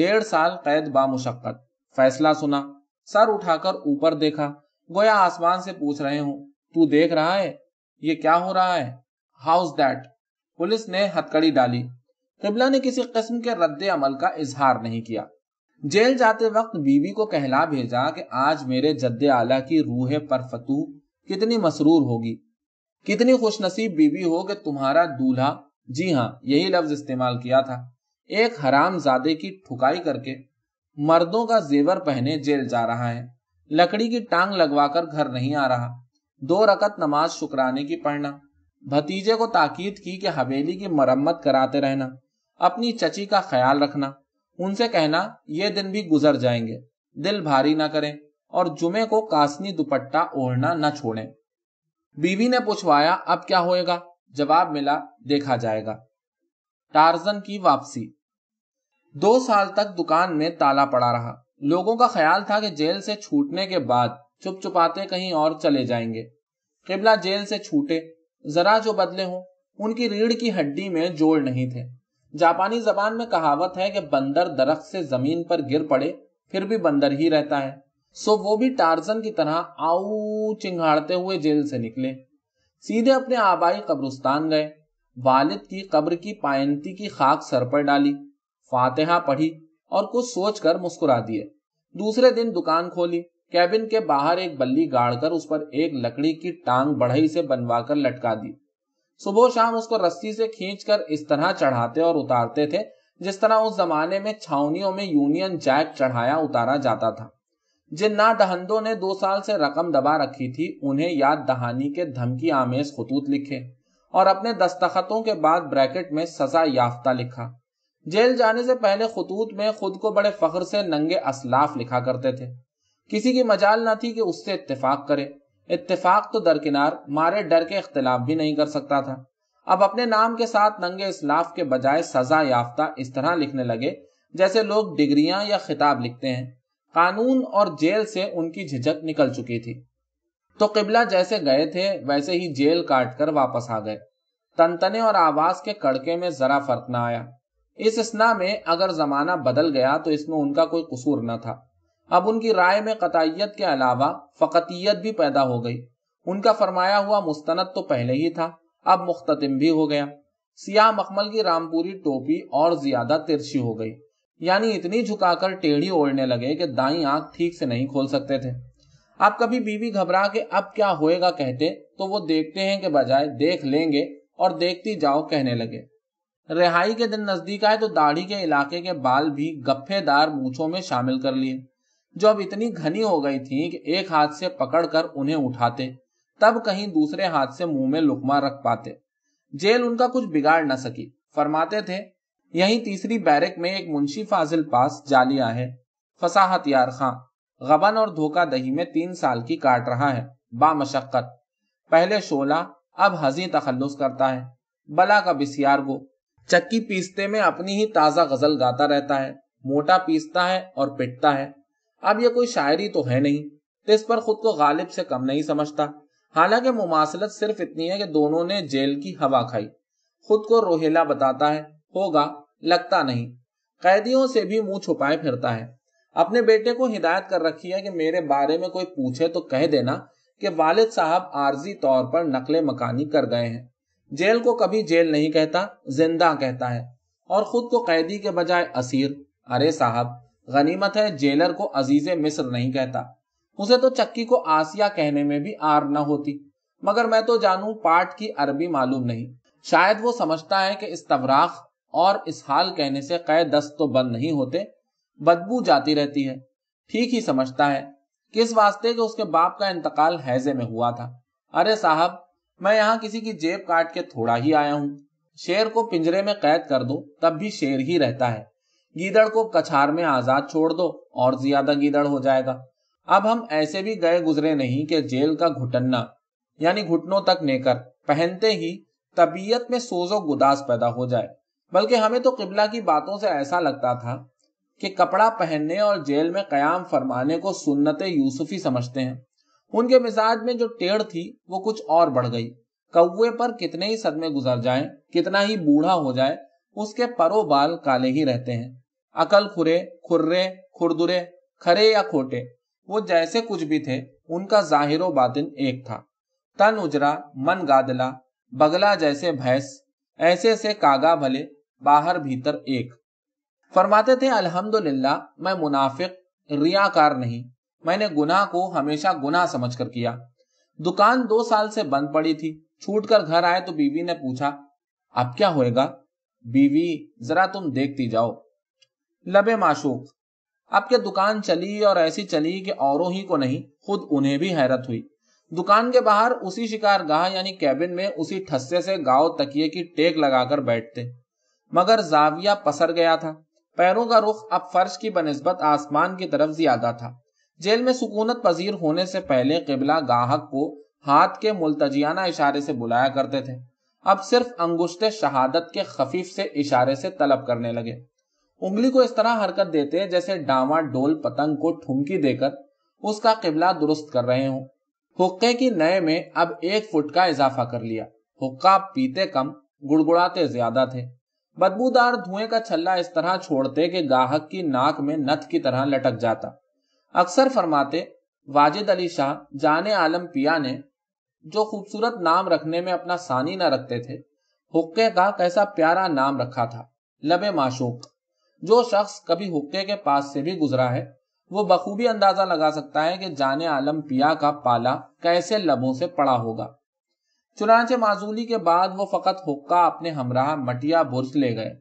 डेढ़ साल कैद बामुशक्कत फैसला सुना सर उठाकर ऊपर देखा गोया आसमान से पूछ रहे हो तू देख रहा है ये क्या हो रहा है हाउस दैट पुलिस ने हथकड़ी डाली किबला ने किसी किस्म के रद्द अमल का इजहार नहीं किया जेल जाते वक्त बीवी को कहला भेजा कि आज मेरे जद्द आला की रूह पर फतू कितनी मसरूर होगी कितनी खुशनसीब बीवी हो कि तुम्हारा दूल्हा जी हाँ यही लफ्ज इस्तेमाल किया था एक हराम जादे की ठुकाई करके मर्दों का जेवर पहने जेल जा रहा है लकड़ी की टांग कर घर नहीं आ रहा दो रकत नमाज शुकराने की पढ़ना भतीजे को ताकीद की कि हवेली की मरम्मत कराते रहना अपनी चची का ख्याल रखना उनसे कहना ये दिन भी गुजर जाएंगे दिल भारी ना करें और जुमे को कासनी दुपट्टा ओढ़ना न छोड़ें बीवी ने पूछवाया अब क्या होएगा जवाब मिला देखा जाएगा टार्जन की वापसी दो साल तक दुकान में ताला पड़ा रहा लोगों का ख्याल था कि जेल से छूटने के बाद चुप चुपाते कहीं और चले जाएंगे किबला जेल से छूटे जरा जो बदले हों उनकी रीढ़ की हड्डी में जोड़ नहीं थे जापानी जबान में कहावत है कि बंदर दरख्त से जमीन पर गिर पड़े फिर भी बंदर ही रहता है सो वो भी टार्जन की तरह आऊ चिंगाड़ते हुए जेल से निकले सीधे अपने आबाई कब्रिस्तान गए वालिद की कब्र की पायंती की खाक सर पर डाली फातिहा पढ़ी और कुछ सोचकर मुस्कुरा दिए दूसरे दिन दुकान खोली कैबिन के बाहर एक बल्ली गाड़कर उस पर एक लकड़ी की टांग बढ़ई से बनवा कर लटका दी सुबह शाम उसको रस्सी से खींच कर इस तरह चढ़ाते और उतारते थे जिस तरह उस जमाने में छावनियों में यूनियन जैक चढ़ाया उतारा जाता था जिन ना दहंदों ने दो साल से रकम दबा रखी थी उन्हें याद दहानी के धमकी आमेज खतूत लिखे और अपने दस्तखतों के बाद ब्रैकेट में सजा याफ्ता लिखा जेल जाने से पहले खतूत में खुद को बड़े फख्र से नंगे असलाफ लिखा करते थे किसी की मजाल ना थी कि उससे इतफाक करे इतफाक तो दरकिनार मारे डर के अख्तिलाफ भी नहीं कर सकता था अब अपने नाम के साथ नंगे इसलाफ के बजाय सजा याफ्ता इस तरह लिखने लगे जैसे लोग डिग्रियां या खिताब लिखते हैं कानून और जेल से उनकी झिझक निकल चुकी थी तो किबला जैसे गए थे वैसे ही जेल काट कर वापस आ गए तनतने और आवाज के कड़के में जरा फर्क ना आया इस स्ना में अगर जमाना बदल गया तो इसमें उनका कोई कसूर न था अब उनकी राय में कतायत के अलावा फ़कतीत भी पैदा हो गई उनका फरमाया हुआ मुस्तनद तो पहले ही था अब मुख्तिम भी हो गया सियाह मखमल की रामपुरी टोपी और ज्यादा तिरछी हो गई यानी इतनी झुकाकर टेढ़ी ओढ़ने लगे कि दाई आंख ठीक से नहीं खोल सकते थे आप कभी बीवी घबरा के अब क्या होएगा कहते तो वो देखते हैं के बजाय देख लेंगे और देखती जाओ कहने लगे रिहाई के दिन नजदीक आए तो दाढ़ी के इलाके के बाल भी गफ्फेदार मूछों में शामिल कर लिए जो अब इतनी घनी हो गई थी कि एक हाथ से पकड़कर उन्हें उठाते तब कहीं दूसरे हाथ से मुंह में लुकमा रख पाते जेल उनका कुछ बिगाड़ न सकी फरमाते थे यही तीसरी बैरक में एक मुंशी फाजिल पास जालिया है फसाहत यार खां गबन और धोखा दही में तीन साल की काट रहा है बामशक्कत पहले शोला अब हजी तखल्लुस करता है बला का बिसियार गो चक्की पीसते में अपनी ही ताज़ा गजल गाता रहता है मोटा पीसता है और पिटता है अब यह कोई शायरी तो है नहीं तो इस पर खुद को गालिब से कम नहीं समझता हालांकि मुमासलत सिर्फ इतनी है कि दोनों ने जेल की हवा खाई खुद को रोहेला बताता है होगा लगता नहीं कैदियों से भी मुंह छुपाए फिरता है अपने बेटे को हिदायत कर रखी है कि मेरे बारे में कोई पूछे तो कह देना कि वालिद साहब आरजी तौर पर नकले मकानी कर गए हैं जेल को कभी जेल नहीं कहता जिंदा कहता है और खुद को कैदी के बजाय असीर अरे साहब गनीमत है जेलर को अजीज मिस्र नहीं कहता उसे तो चक्की को आसिया कहने में भी आर न होती मगर मैं तो जानू पाठ की अरबी मालूम नहीं शायद वो समझता है कि इस तवराख और इस हाल कहने से कै दस्त तो बंद नहीं होते बदबू जाती रहती है ठीक ही समझता है किस वास्ते के उसके बाप का इंतकाल हैजे में हुआ था अरे साहब मैं यहाँ किसी की जेब काट के थोड़ा ही आया हूँ शेर को पिंजरे में कैद कर दो तब भी शेर ही रहता है गीदड़ को कछार में आजाद छोड़ दो और ज्यादा गीदड़ हो जाएगा अब हम ऐसे भी गए गुजरे नहीं कि जेल का घुटन्ना यानी घुटनों तक नेकर पहनते ही तबीयत में सोजो गुदास पैदा हो जाए बल्कि हमें तो किबला की बातों से ऐसा लगता था कि कपड़ा पहनने और जेल में कयाम फरमाने को सुन्नत यूसुफी समझते हैं उनके मिजाज में जो टेढ़ थी वो कुछ और बढ़ गई कौए पर कितने ही सदमे गुजर जाए कितना ही बूढ़ा हो जाए उसके परो बाल काले ही रहते हैं अकल खुरे खुर्रे खुरदुरे खरे या खोटे वो जैसे कुछ भी थे उनका जाहिर बातिन एक था तन उजरा मन गादला बगला जैसे भैंस ऐसे से कागा भले बाहर भीतर एक फरमाते थे अल्हम्दुलिल्लाह मैं मुनाफिक रियाकार नहीं मैंने गुनाह को हमेशा गुनाह समझकर किया दुकान दो साल से बंद पड़ी थी छूट कर घर आए तो बीवी ने पूछा अब क्या होएगा बीवी जरा तुम देखती जाओ लबे माशूक अब क्या दुकान चली और ऐसी चली कि औरों ही को नहीं खुद उन्हें भी हैरत हुई दुकान के बाहर उसी शिकार गाह यानी कैबिन में उसी ठस्से से गाव तकिए की टेक लगाकर बैठते मगर जाविया पसर गया था पैरों का रुख अब फर्श की बनस्बत आसमान की तरफ ज्यादा था जेल में सुकूनत पजीर होने से पहले किबला गाहक को हाथ के मुलतजियाना इशारे से बुलाया करते थे अब सिर्फ अंगुश्ते शहादत के खफीफ से इशारे से तलब करने लगे उंगली को इस तरह हरकत देते हैं जैसे डावा डोल पतंग को ठुमकी देकर उसका किबला दुरुस्त कर रहे हों हुक्के की नए में अब एक फुट का इजाफा कर लिया हुक्का पीते कम गुड़गुड़ाते ज्यादा थे बदबूदार धुएं का छल्ला इस तरह छोड़ते कि गाहक की नाक में नथ की तरह लटक जाता अक्सर फरमाते वाजिद अली शाह जाने आलम पिया ने जो खूबसूरत नाम रखने में अपना सानी न रखते थे हुक्के का कैसा प्यारा नाम रखा था लबे माशूक जो शख्स कभी हुक्के के पास से भी गुजरा है वो बखूबी अंदाजा लगा सकता है कि जाने आलम पिया का पाला कैसे लबों से पड़ा होगा चुनाचे माजूली के बाद वो फकत हुक्का अपने हमराह मटिया बुर्स ले गए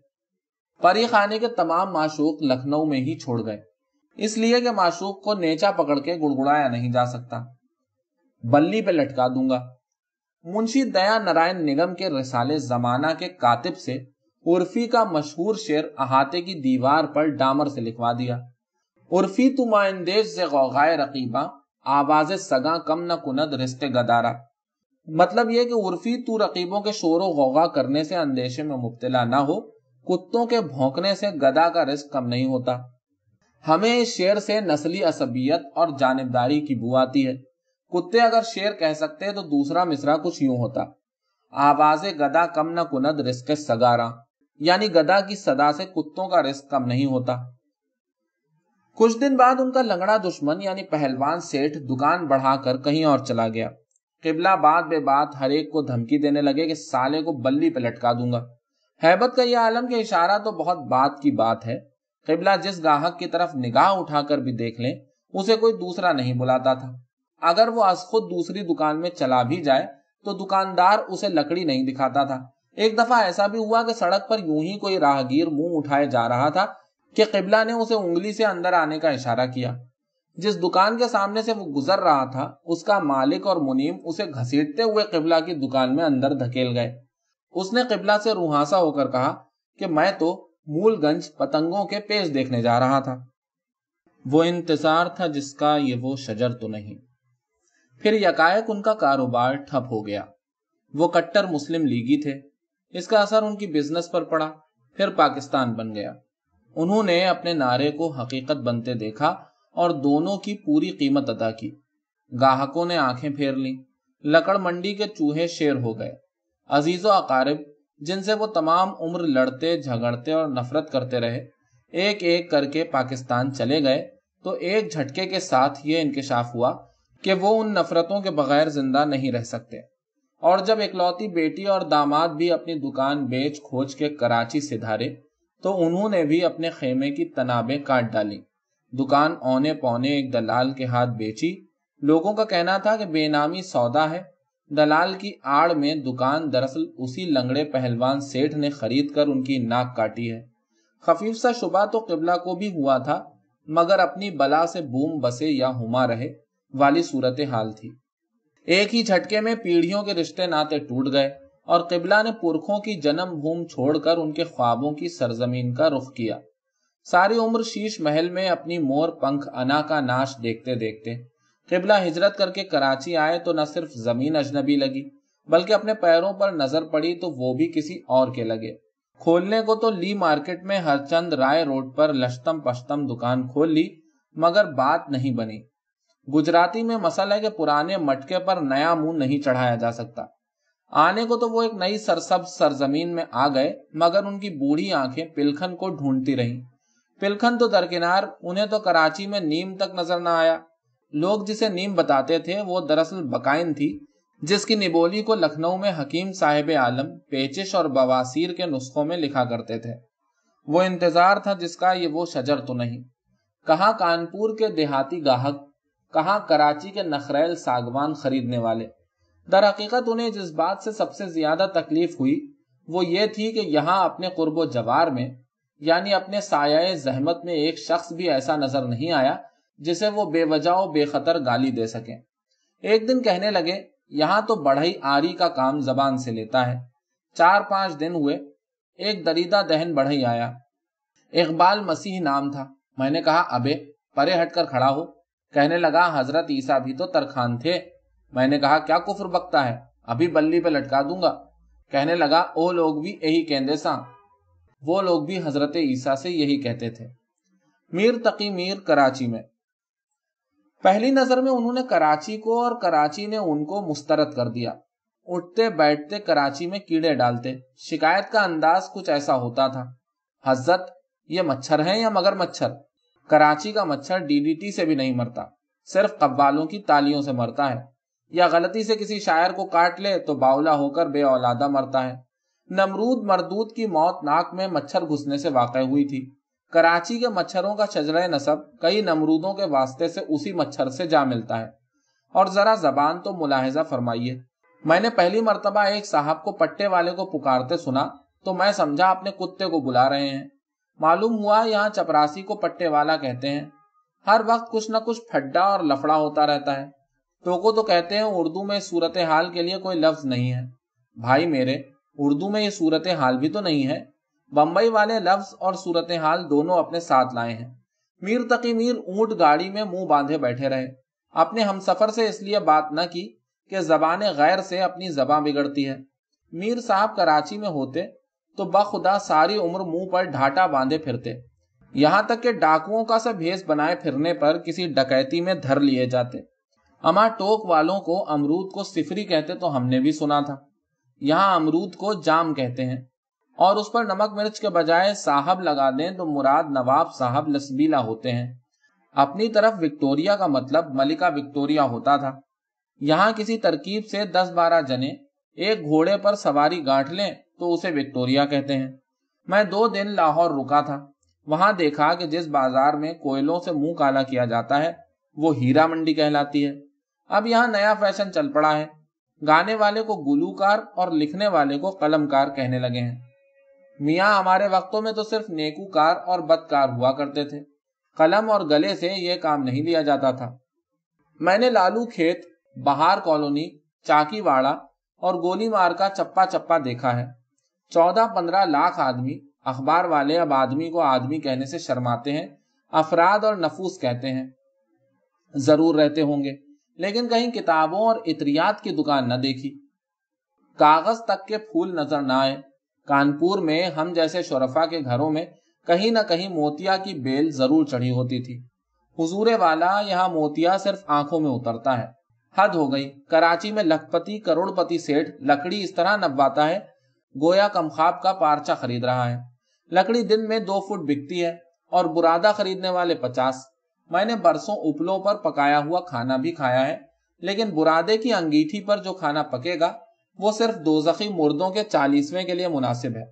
परी खाने के तमाम माशूक लखनऊ में ही छोड़ गए इसलिए कि माशूक को नेचा पकड़ के गुड़गुड़ाया नहीं जा सकता बल्ली पे लटका दूंगा मुंशी दया नारायण निगम के रसाले जमाना के कातिब से उर्फी का मशहूर शेर अहाते की दीवार पर डामर से लिखवा दिया उर्फी तुमाइंदेश से गौगाए रकीबा आवाज सगा कम न कुनद रिश्ते गदारा मतलब यह कि उर्फी तू रकीबों के शोर गौगा करने से अंदेशे में मुबतला ना हो कुत्तों के भौंकने से गदा का रिस्क कम नहीं होता हमें इस शेर से नस्ली असबियत और जानबदारी की बू आती है कुत्ते अगर शेर कह सकते तो दूसरा मिसरा कुछ यूं होता आवाज गदा कम न कुनद रिस्क सगारा यानी गधा की सदा से कुत्तों का रिस्क कम नहीं होता कुछ दिन बाद उनका लंगड़ा दुश्मन यानी पहलवान सेठ दुकान बढ़ाकर कहीं और चला गया किबला बाद बे बात हरेक को धमकी देने लगे कि साले को बल्ली पे लटका दूंगा हैबत का यह आलम के इशारा तो बहुत बात की बात है किबला जिस गाहक की तरफ निगाह उठाकर भी देख ले उसे कोई दूसरा नहीं बुलाता था अगर वो आज खुद दूसरी दुकान में चला भी जाए तो दुकानदार उसे लकड़ी नहीं दिखाता था एक दफा ऐसा भी हुआ कि सड़क पर यूं ही कोई राहगीर मुंह उठाए जा रहा था कि किबला ने उसे उंगली से अंदर आने का इशारा किया जिस दुकान के सामने से वो गुजर रहा था उसका मालिक और मुनीम उसे घसीटते हुए किबला की दुकान में अंदर धकेल गए उसने किबला से रुहासा होकर कहा कि मैं तो मूलगंज पतंगों के पेश देखने जा रहा था वो इंतजार था जिसका ये वो शजर तो नहीं फिर यकायक उनका कारोबार ठप हो गया वो कट्टर मुस्लिम लीगी थे इसका असर उनकी बिजनेस पर पड़ा फिर पाकिस्तान बन गया उन्होंने अपने नारे को हकीकत बनते देखा और दोनों की पूरी कीमत अदा की गाहकों ने आंखें फेर ली लकड़ मंडी के चूहे शेर हो गए अजीज अकारिब जिनसे वो तमाम उम्र लड़ते झगड़ते और नफरत करते रहे एक एक करके पाकिस्तान चले गए तो एक झटके के साथ ये इंकशाफ हुआ कि वो उन नफरतों के बगैर जिंदा नहीं रह सकते और जब इकलौती बेटी और दामाद भी अपनी दुकान बेच खोज के कराची से धारे तो उन्होंने भी अपने खेमे की तनाबे काट डाली दुकान औने पौने एक दलाल के हाथ बेची लोगों का कहना था कि बेनामी सौदा है दलाल की आड़ में दुकान दरअसल उसी लंगड़े पहलवान सेठ ने खरीद कर उनकी नाक काटी है खफीफ सा शुबा तो किबला को भी हुआ था मगर अपनी बला से बूम बसे या हुमा रहे वाली सूरत हाल थी एक ही झटके में पीढ़ियों के रिश्ते नाते टूट गए और किबला ने पुरखों की जन्म भूमि छोड़कर उनके ख्वाबों की सरजमीन का रुख किया सारी उम्र शीश महल में अपनी मोर पंख अना का नाश देखते देखते किबला हिजरत करके कराची आए तो न सिर्फ जमीन अजनबी लगी बल्कि अपने पैरों पर नजर पड़ी तो वो भी किसी और के लगे खोलने को तो ली मार्केट में हरचंद राय रोड पर लश्तम पश्तम दुकान खोल ली मगर बात नहीं बनी गुजराती में मसल है कि पुराने मटके पर नया मुंह नहीं चढ़ाया जा सकता आने को तो वो एक नई सरसब सरजमीन में आ गए मगर उनकी बूढ़ी आंखें पिलखन को ढूंढती रही पिलखन तो दरकिनार उन्हें तो कराची में नीम तक नजर ना आया लोग जिसे नीम बताते थे वो दरअसल बकाइन थी जिसकी निबोली को लखनऊ में हकीम साहेब आलम पेचिश और बवासीर के नुस्खों में लिखा करते थे वो इंतजार था जिसका ये वो शजर तो नहीं कहा कानपुर के देहाती गाहक कहा कराची के नखरेल सागवान खरीदने वाले दर हकीकत उन्हें जिस बात से सबसे ज्यादा तकलीफ हुई वो ये थी कि यहाँ अपने कुर्ब जवार में यानी अपने सायाए जहमत में एक शख्स भी ऐसा नजर नहीं आया जिसे वो बेवजह बेखतर गाली दे सके एक दिन कहने लगे यहाँ तो बढ़ई आरी का काम जबान से लेता है चार पांच दिन हुए एक दरीदा दहन बढ़ई आया इकबाल मसीह नाम था मैंने कहा अबे परे हटकर खड़ा हो कहने लगा हजरत ईसा भी तो तरखान थे मैंने कहा क्या कुफर बकता है अभी बल्ली पे लटका दूंगा कहने लगा ओ लोग भी यही कहते सा वो लोग भी हजरत ईसा से यही कहते थे मीर तकी मीर कराची में पहली नजर में उन्होंने कराची को और कराची ने उनको मुस्तरद कर दिया उठते बैठते कराची में कीड़े डालते शिकायत का अंदाज कुछ ऐसा होता था हजरत ये मच्छर है या मगर मच्छर कराची का मच्छर डीडीटी से भी नहीं मरता सिर्फ कव्वालों की तालियों से मरता है या गलती से किसी शायर को काट ले तो बाउला होकर बे औलादा मरता है नमरूद मरदूद की मौत नाक में मच्छर घुसने से वाक़ हुई थी कराची के मच्छरों का शजर नसब कई नमरूदों के वास्ते से उसी मच्छर से जा मिलता है और ज़रा जबान तो मुलाहजा फरमाइए मैंने पहली मरतबा एक साहब को पट्टे वाले को पुकारते सुना तो मैं समझा अपने कुत्ते को बुला रहे हैं मालूम हुआ यहाँ चपरासी को पट्टे वाला कहते हैं हर वक्त कुछ ना कुछ फड्डा और लफड़ा होता रहता है टोको तो कहते हैं उर्दू में सूरत हाल के लिए कोई लफ्ज नहीं है भाई मेरे उर्दू में ये सूरत हाल भी तो नहीं है बम्बई वाले लफ्ज और सूरत हाल दोनों अपने साथ लाए हैं मीर तकी मीर ऊंट गाड़ी में मुंह बांधे बैठे रहे अपने हम सफर से इसलिए बात न की कि जबान गैर से अपनी जबा बिगड़ती है मीर साहब कराची में होते तो बखुदा सारी उम्र मुंह पर ढाटा बांधे फिरते यहाँ तक के डाकुओं का सा भेस बनाए फिरने पर किसी डकैती में धर लिए जाते अमा टोक वालों को अमरूद को सिफरी कहते तो हमने भी सुना था यहाँ अमरूद को जाम कहते हैं और उस पर नमक मिर्च के बजाय साहब लगा दें तो मुराद नवाब साहब लसबीला होते हैं अपनी तरफ विक्टोरिया का मतलब मलिका विक्टोरिया होता था यहाँ किसी तरकीब से दस बारह जने एक घोड़े पर सवारी गांठ लें तो उसे विक्टोरिया कहते हैं मैं दो दिन लाहौर रुका था वहां देखा कि जिस बाजार में कोयलों से मुंह काला किया जाता है वो हीरा मंडी कहलाती है अब यहाँ नया फैशन चल पड़ा है गाने वाले को गुलूकार और लिखने वाले को कलमकार कहने लगे हैं मियाँ हमारे वक्तों में तो सिर्फ नेकूकार और बदकार हुआ करते थे कलम और गले से यह काम नहीं लिया जाता था मैंने लालू खेत बहार कॉलोनी चाकीवाड़ा और गोलीमार का चप्पा चप्पा देखा है चौदह पंद्रह लाख आदमी अखबार वाले अब आदमी को आदमी कहने से शर्माते हैं अफराद और नफूस कहते हैं जरूर रहते होंगे लेकिन कहीं किताबों और इतरियात की दुकान न देखी कागज तक के फूल नजर न आए कानपुर में हम जैसे शोरफा के घरों में कहीं ना कहीं मोतिया की बेल जरूर चढ़ी होती थी हुजूरे वाला यहाँ मोतिया सिर्फ आंखों में उतरता है हद हो गई कराची में लखपति करोड़पति सेठ लकड़ी इस तरह नपवाता है गोया कमखाब का पार्चा खरीद रहा है लकड़ी दिन में दो फुट बिकती है और बुरादा खरीदने वाले पचास मैंने बरसों उपलों पर पकाया हुआ खाना भी खाया है लेकिन बुरादे की अंगीठी पर जो खाना पकेगा वो सिर्फ दोजखी मुर्दों के चालीसवें के लिए मुनासिब है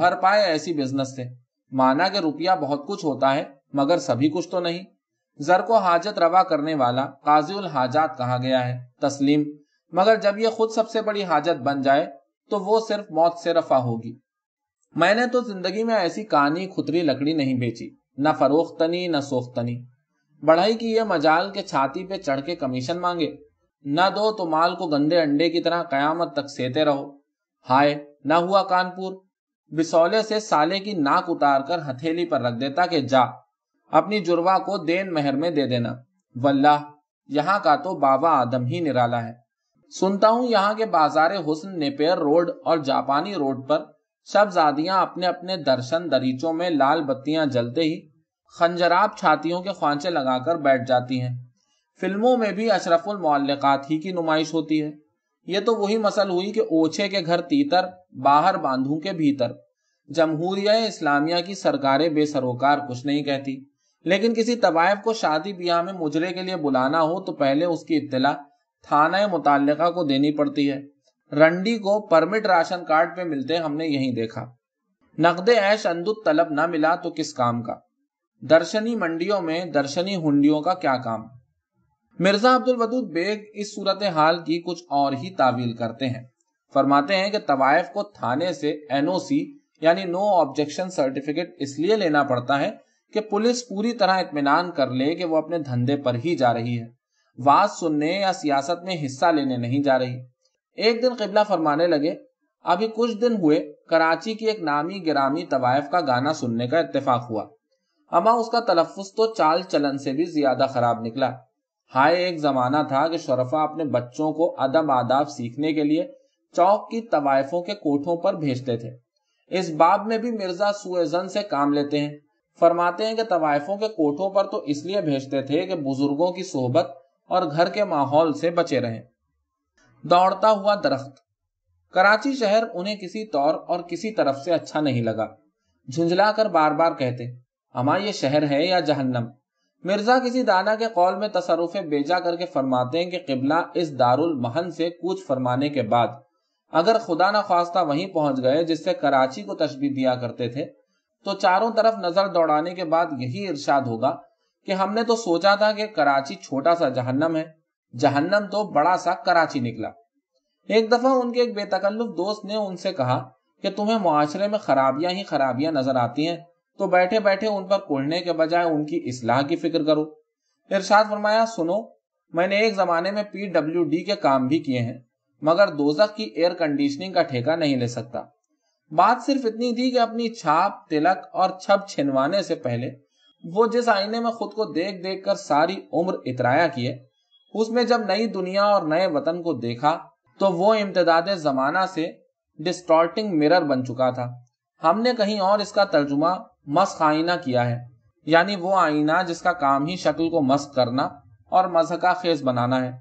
भर पाए ऐसी बिजनेस से माना के रुपया बहुत कुछ होता है मगर सभी कुछ तो नहीं जर को हाजत रवा करने वाला काजी उल हाजात कहा गया है तस्लीम मगर जब ये खुद सबसे बड़ी हाजत बन जाए तो वो सिर्फ मौत से रफा होगी मैंने तो जिंदगी में ऐसी कहानी खुतरी लकड़ी नहीं बेची न फरोख्तनी न सोख्तनी बढ़ाई की यह मजाल के छाती पे चढ़ के कमीशन मांगे न दो तो माल को गंदे अंडे की तरह कयामत तक सेते रहो हाय न हुआ कानपुर बिसौले से साले की नाक उतार कर हथेली पर रख देता कि जा अपनी जुर्वा को देन महर में दे देना वल्लाह यहाँ का तो बाबा आदम ही निराला है सुनता हूं यहाँ के बाजार हुसन नेपेयर रोड और जापानी रोड पर शबजादियां अपने अपने दर्शन दरीचों में लाल बत्तियां जलते ही खंजराब छातियों के खांचे लगाकर बैठ जाती हैं फिल्मों में भी अशरफुल मौलिकात ही की नुमाइश होती है ये तो वही मसल हुई कि ओछे के घर तीतर बाहर बांधू के भीतर जमहूरिया इस्लामिया की सरकारें बेसरोकार कुछ नहीं कहती लेकिन किसी तबाइफ को शादी ब्याह में मुजरे के लिए बुलाना हो तो पहले उसकी इत्तला थाना मुतल को देनी पड़ती है रंडी को परमिट राशन कार्ड पे मिलते हमने यही देखा नकदे ऐश अंदुत तलब ना मिला तो किस काम का दर्शनी मंडियों में दर्शनी हुंडियों का क्या काम मिर्जा अब्दुल वदूद बेग इस सूरत हाल की कुछ और ही तावील करते हैं फरमाते हैं कि तवायफ को थाने से एनओसी यानी नो ऑब्जेक्शन सर्टिफिकेट इसलिए लेना पड़ता है कि पुलिस पूरी तरह इतमान कर ले कि वो अपने धंधे पर ही जा रही है वाज सुनने या सियासत में हिस्सा लेने नहीं जा रही एक दिन किबला फरमाने लगे अभी कुछ दिन हुए कराची की एक नामी गिरामी तवायफ का गाना सुनने का इत्तेफाक हुआ अमा उसका तलफ़ तो चाल चलन से भी ज्यादा खराब निकला हाय एक जमाना था कि शरफा अपने बच्चों को अदब आदाब सीखने के लिए चौक की तवायफों के कोठों पर भेजते थे इस बाब में भी मिर्जा सुएजन से काम लेते हैं फरमाते हैं कि तवायफों के कोठों पर तो इसलिए भेजते थे कि बुजुर्गों की सोहबत और घर के माहौल से बचे रहें दौड़ता हुआ दरख्त कराची शहर उन्हें किसी तौर और किसी तरफ से अच्छा नहीं लगा झुंझला कर बार बार कहते हमा ये शहर है या जहन्नम मिर्जा किसी दाना के कौल में तसरुफे बेजा करके फरमाते हैं कि किबला इस दारुल महन से कूच फरमाने के बाद अगर खुदा न खास्ता वही पहुंच गए जिससे कराची को तशबी दिया करते थे तो चारों तरफ नजर दौड़ाने के बाद यही इर्शाद होगा कि हमने तो सोचा था कि कराची छोटा सा जहन्नम है जहन्नम तो बड़ा सा कराची निकला एक दफा उनके एक बेतकल्लुफ दोस्त ने उनसे कहा कि तुम्हें मुआशरे में खराबियां ही खराबियां नजर आती हैं तो बैठे बैठे उन पर कोढ़ने के बजाय उनकी इसलाह की फिक्र करो इरशाद फरमाया सुनो मैंने एक जमाने में पीडब्ल्यूडी के काम भी किए हैं मगर दोजक की एयर कंडीशनिंग का ठेका नहीं ले सकता बात सिर्फ इतनी थी कि अपनी छाप तिलक और छप छिनवाने से पहले वो जिस आईने में खुद को देख देख कर सारी उम्र इतराया किए उसमें जब नई दुनिया और नए वतन को देखा तो वो इम्तदाद जमाना से डिस्टॉर्टिंग मिरर बन चुका था हमने कहीं और इसका तर्जुमा मस्क आईना किया है यानी वो आईना जिसका काम ही शक्ल को मस्क करना और मजहका खेज बनाना है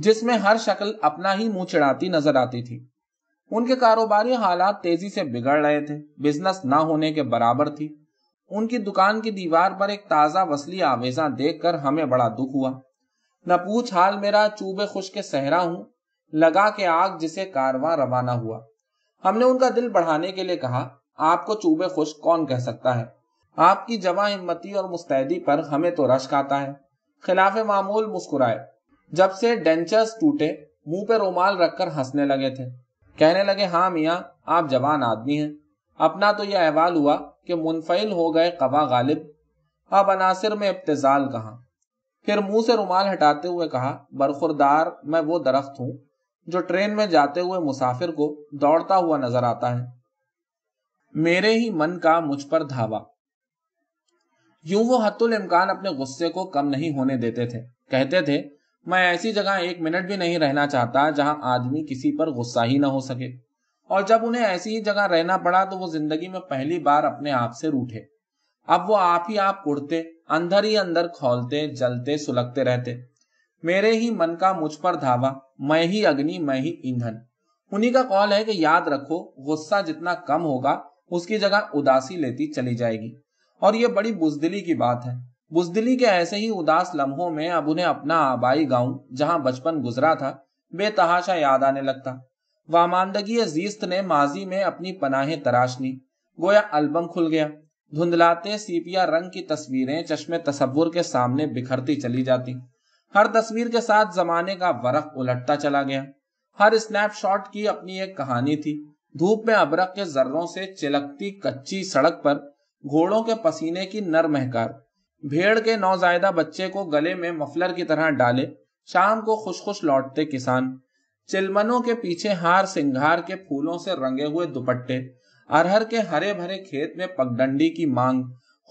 जिसमें हर शक्ल अपना ही मुंह चिड़ाती नजर आती थी उनके कारोबारी हालात तेजी से बिगड़ रहे थे बिजनेस ना होने के बराबर थी उनकी दुकान की दीवार पर एक ताज़ा वसली आवेजा देखकर हमें बड़ा दुख हुआ न पूछ हाल मेरा चूबे खुश के सहरा हूँ लगा के आग जिसे कारवां रवाना हुआ हमने उनका दिल बढ़ाने के लिए कहा आपको चूबे खुश कौन कह सकता है आपकी जवा हिम्मती और मुस्तैदी पर हमें तो रश्क आता है खिलाफ मामूल मुस्कुराए जब से डेंचर्स टूटे मुंह पे रोमाल रखकर हंसने लगे थे कहने लगे हाँ मियाँ आप जवान आदमी हैं अपना तो यह अहवाल हुआ कि मुनफिल हो गए कवा गालिब अब अनासर में इब्तजाल कहा फिर मुंह से रुमाल हटाते हुए कहा बरखुरदार मैं वो दरख्त हूं जो ट्रेन में जाते हुए मुसाफिर को दौड़ता हुआ नजर आता है मेरे ही मन का मुझ पर धावा यूं वो हतुल इमकान अपने गुस्से को कम नहीं होने देते थे कहते थे मैं ऐसी जगह एक मिनट भी नहीं रहना चाहता जहां आदमी किसी पर गुस्सा ही ना हो सके और जब उन्हें ऐसी ही जगह रहना पड़ा तो वो जिंदगी में पहली बार अपने आप से रूठे अब वो आप ही आप उड़ते अंदर ही अंदर खोलते जलते सुलगते रहते मेरे ही मन का मुझ पर धावा मैं ही अग्नि मैं ही ईंधन उन्हीं का कॉल है कि याद रखो गुस्सा जितना कम होगा उसकी जगह उदासी लेती चली जाएगी और ये बड़ी बुजदिली की बात है बुजदिली के ऐसे ही उदास लम्हों में अब उन्हें अपना आबाई गांव जहां बचपन गुजरा था बेतहाशा याद आने लगता वामानदगी जीस्त ने माजी में अपनी पनाहें तराश ली गोया अलबम खुल गया धुंधलाते सीपिया रंग की तस्वीरें चश्मे तस्वुर के सामने बिखरती चली जाती हर तस्वीर के साथ जमाने का वरक उलटता चला गया हर स्नैपशॉट की अपनी एक कहानी थी धूप में अबरक के जर्रों से चिलकती कच्ची सड़क पर घोड़ों के पसीने की नर महकार भेड़ के नौजायदा बच्चे को गले में मफलर की तरह डाले शाम को खुश खुश लौटते किसान चिलमनों के पीछे हार सिंगार के फूलों से रंगे हुए दुपट्टे अरहर के हरे भरे खेत में पगडंडी की मांग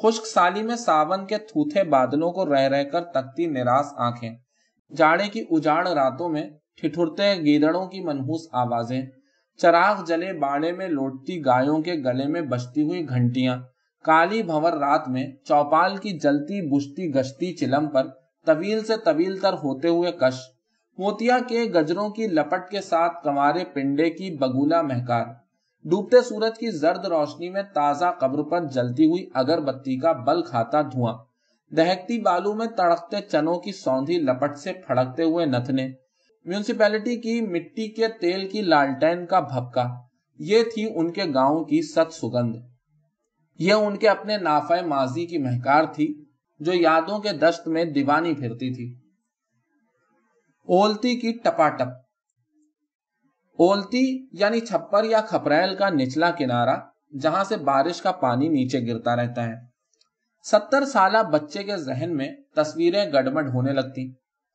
खुश्क साली में सावन के थूथे बादलों को रह रहकर तकती निराश आंखें जाड़े की उजाड़ रातों में ठिठुरते गिदड़ों की मनहूस आवाजें चराग जले बाड़े में लौटती गायों के गले में बजती हुई घंटियां काली भंवर रात में चौपाल की जलती बुझती गश्ती चिलम पर तवील से तवील तर होते हुए कश मोतिया के गजरों की लपट के साथ कमारे पिंडे की बगुला महकार डूबते सूरज की जर्द रोशनी में ताजा कब्र पर जलती हुई अगरबत्ती का बल खाता धुआं दहकती बालू में तड़कते चनों की सौंधी लपट से फड़कते हुए नथने म्यूनिसपैलिटी की मिट्टी के तेल की लालटेन का भपका ये थी उनके गांव की सत सुगंध यह उनके अपने नाफा माजी की महकार थी जो यादों के दश्त में दीवानी फिरती थी ओलती की टपाटप ओलती यानी छप्पर या खपरेल का निचला किनारा जहां से बारिश का पानी नीचे गिरता रहता है सत्तर साल बच्चे के जहन में तस्वीरें गड़बड़ होने लगती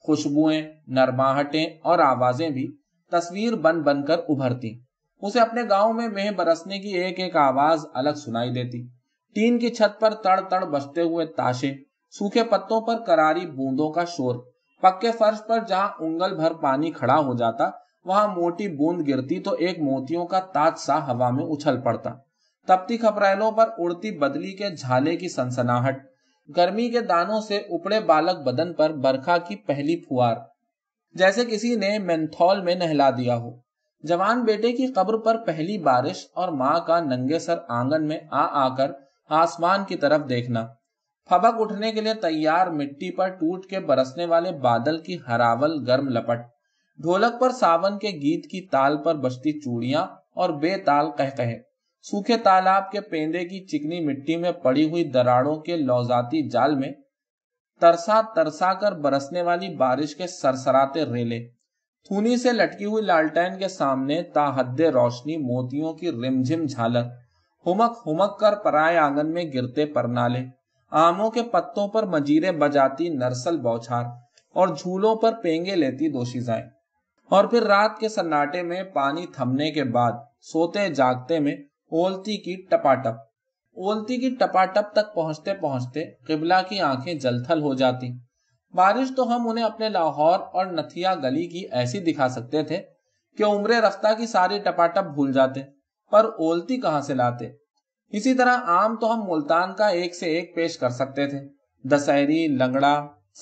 खुशबुएं नरमाहटें और आवाजें भी तस्वीर बन बनकर उभरती उसे अपने गांव में मेह बरसने की एक एक आवाज अलग सुनाई देती टीन की छत पर तड़ तड़ बचते हुए ताशे सूखे पत्तों पर करारी बूंदों का शोर पक्के फर्श पर जहां उंगल भर पानी खड़ा हो जाता वहां मोटी बूंद गिरती तो एक मोतियों का ताज सा हवा में उछल पड़ता तपती खपरेलों पर उड़ती बदली के झाले की सनसनाहट गर्मी के दानों से उपड़े बालक बदन पर बरखा की पहली फुहार जैसे किसी ने मेंथौल में नहला दिया हो जवान बेटे की कब्र पर पहली बारिश और माँ का नंगे सर आंगन में आ आकर आसमान की तरफ देखना फबक उठने के लिए तैयार मिट्टी पर टूट के बरसने वाले बादल की हरावल गर्म लपट ढोलक पर सावन के गीत की ताल पर बजती चूड़ियां और बेताल कह कहे सूखे तालाब के पेंदे की चिकनी मिट्टी में पड़ी हुई दराड़ों के लौजाती जाल में तरसा तरसा कर बरसने वाली बारिश के सरसराते रेले थूनी से लटकी हुई लालटेन के सामने ताहद रोशनी मोतियों की रिमझिम झालर हुमक हुमक कर पराय आंगन में गिरते परनाले आमों के पत्तों पर मजीरे बजाती नरसल बौछार और झूलों पर पेंगे लेती दोशीजाएं और फिर रात के सन्नाटे में पानी थमने के बाद सोते जागते में ओलती की टपाटप ओलती की टपाटप तक पहुंचते पहुंचते किबला की आंखें जलथल हो जाती बारिश तो हम उन्हें अपने लाहौर और नथिया गली की ऐसी दिखा सकते थे कि उम्र रफ्ता की सारी टपाटप भूल जाते पर ओलती कहां से लाते इसी तरह आम तो हम मुल्तान का एक से एक पेश कर सकते थे दशहरी लंगड़ा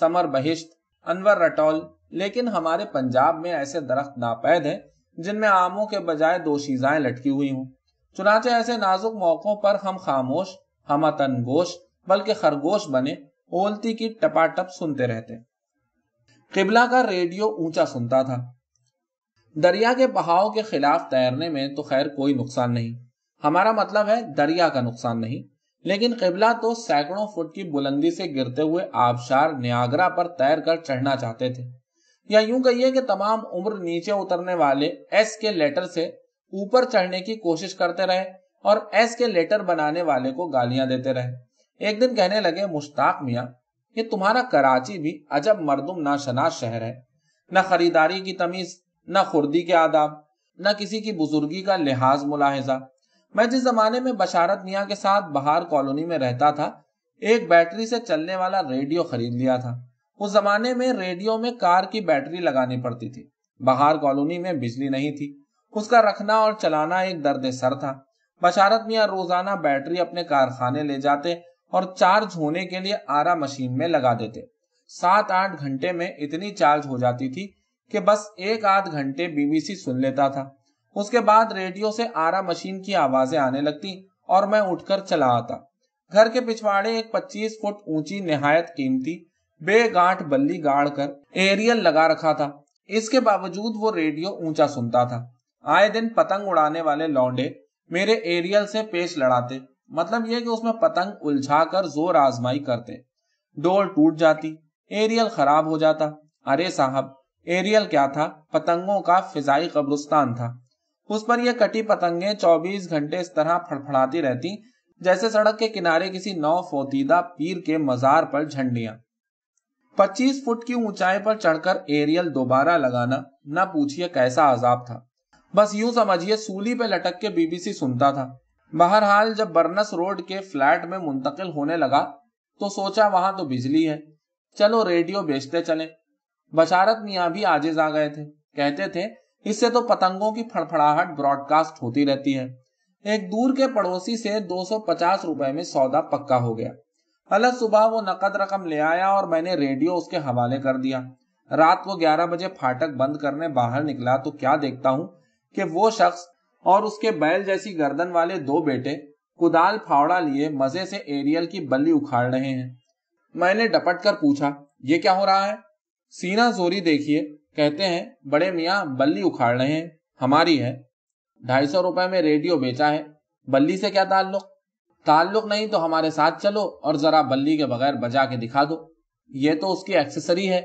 समर बहिश्त अनवर रटौल लेकिन हमारे पंजाब में ऐसे दरख्त नापैद हैं जिनमें आमों के बजाय दो शीजाएं लटकी हुई हों चुनाचे ऐसे नाजुक मौकों पर हम खामोश हम तनगोश बल्कि खरगोश बने ओलती की टपाटप सुनते रहते किबला का रेडियो ऊंचा सुनता था दरिया के बहाव के खिलाफ तैरने में तो खैर कोई नुकसान नहीं हमारा मतलब है दरिया का नुकसान नहीं लेकिन किबला तो सैकड़ों फुट की बुलंदी से गिरते हुए आबशार न्यागरा पर तैर कर चढ़ना चाहते थे या यूं कहिए कि तमाम उम्र नीचे उतरने वाले एस के लेटर से ऊपर चढ़ने की कोशिश करते रहे और एस के लेटर बनाने वाले को गालियां देते रहे एक दिन कहने लगे मुश्ताक मिया ये तुम्हारा कराची भी अजब मरदुम नाशनाश शहर है न खरीदारी की तमीज न खुर्दी के आदाब न किसी की बुजुर्गी का लिहाज मुलाहजा मैं जिस जमाने में बशारत मिया के साथ बहार कॉलोनी में रहता था एक बैटरी से चलने वाला रेडियो खरीद लिया था उस जमाने में रेडियो में कार की बैटरी लगानी पड़ती थी बहार कॉलोनी में बिजली नहीं थी उसका रखना और चलाना एक दर्द सर था बशारत मिया रोजाना बैटरी अपने कारखाने ले जाते और चार्ज होने के लिए आरा मशीन में लगा देते सात आठ घंटे में इतनी चार्ज हो जाती थी कि बस एक आध घंटे बीबीसी सुन लेता था उसके बाद रेडियो से आरा मशीन की आवाजें आने लगती और मैं उठकर चला आता घर के पिछवाड़े एक 25 फुट ऊंची नहायत कीमती बेगांठ बल्ली गाड़ कर एरियल लगा रखा था इसके बावजूद वो रेडियो ऊंचा सुनता था आए दिन पतंग उड़ाने वाले लौंडे मेरे एरियल से पेश लड़ाते मतलब ये कि उसमें पतंग उलझा कर जोर आजमाई करते डोर टूट जाती एरियल खराब हो जाता अरे साहब एरियल क्या था पतंगों का फिजाई कब्रिस्तान था उस पर यह कटी पतंगे 24 घंटे इस तरह फड़फड़ाती रहती जैसे सड़क के किनारे किसी नौ फोतीदा पीर के मजार पर झंडिया 25 फुट की ऊंचाई पर चढ़कर एरियल दोबारा लगाना न पूछिए कैसा आजाब था बस यूं समझिए सूली पे लटक के बीबीसी सुनता था बहरहाल जब बर्नस रोड के फ्लैट में मुंतकिल होने लगा तो सोचा वहां तो बिजली है चलो रेडियो बेचते चले बशारत मियाँ भी आजिज आ गए थे कहते थे इससे तो पतंगों की फड़फड़ाहट ब्रॉडकास्ट होती रहती है एक दूर के पड़ोसी से 250 रुपए में सौदा पक्का हो गया अलग सुबह वो नकद रकम ले आया और मैंने रेडियो उसके हवाले कर दिया रात को 11 बजे फाटक बंद करने बाहर निकला तो क्या देखता हूँ कि वो शख्स और उसके बैल जैसी गर्दन वाले दो बेटे कुदाल फावड़ा लिए मजे से एरियल की बल्ली उखाड़ रहे हैं मैंने डपट कर पूछा ये क्या हो रहा है सीना जोरी देखिए कहते हैं बड़े मियाँ बल्ली उखाड़ रहे हैं हमारी है ढाई सौ रुपए में रेडियो बेचा है बल्ली से क्या ताल्लुक ताल्लुक नहीं तो हमारे साथ चलो और जरा बल्ली के बगैर बजा के दिखा दो ये तो उसकी एक्सेसरी है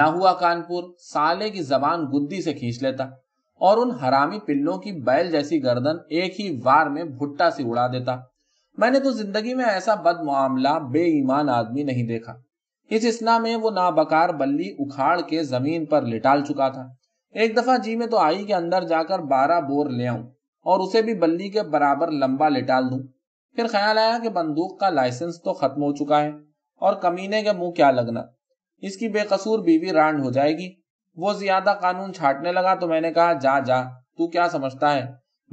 ना हुआ कानपुर साले की जबान गुद्दी से खींच लेता और उन हरामी पिल्लों की बैल जैसी गर्दन एक ही बार में भुट्टा से उड़ा देता मैंने तो जिंदगी में ऐसा बदमामला बेईमान आदमी नहीं देखा इस स्ना में वो नाबकार बल्ली उखाड़ के जमीन पर लिटाल चुका था एक दफा जी में तो आई के अंदर जाकर बारह बोर ले आऊं और उसे भी बल्ली के बराबर लंबा लिटाल दूं फिर ख्याल आया कि बंदूक का लाइसेंस तो खत्म हो चुका है और कमीने के मुंह क्या लगना इसकी बेकसूर बीवी रांड हो जाएगी वो ज्यादा कानून छाटने लगा तो मैंने कहा जा जा तू क्या समझता है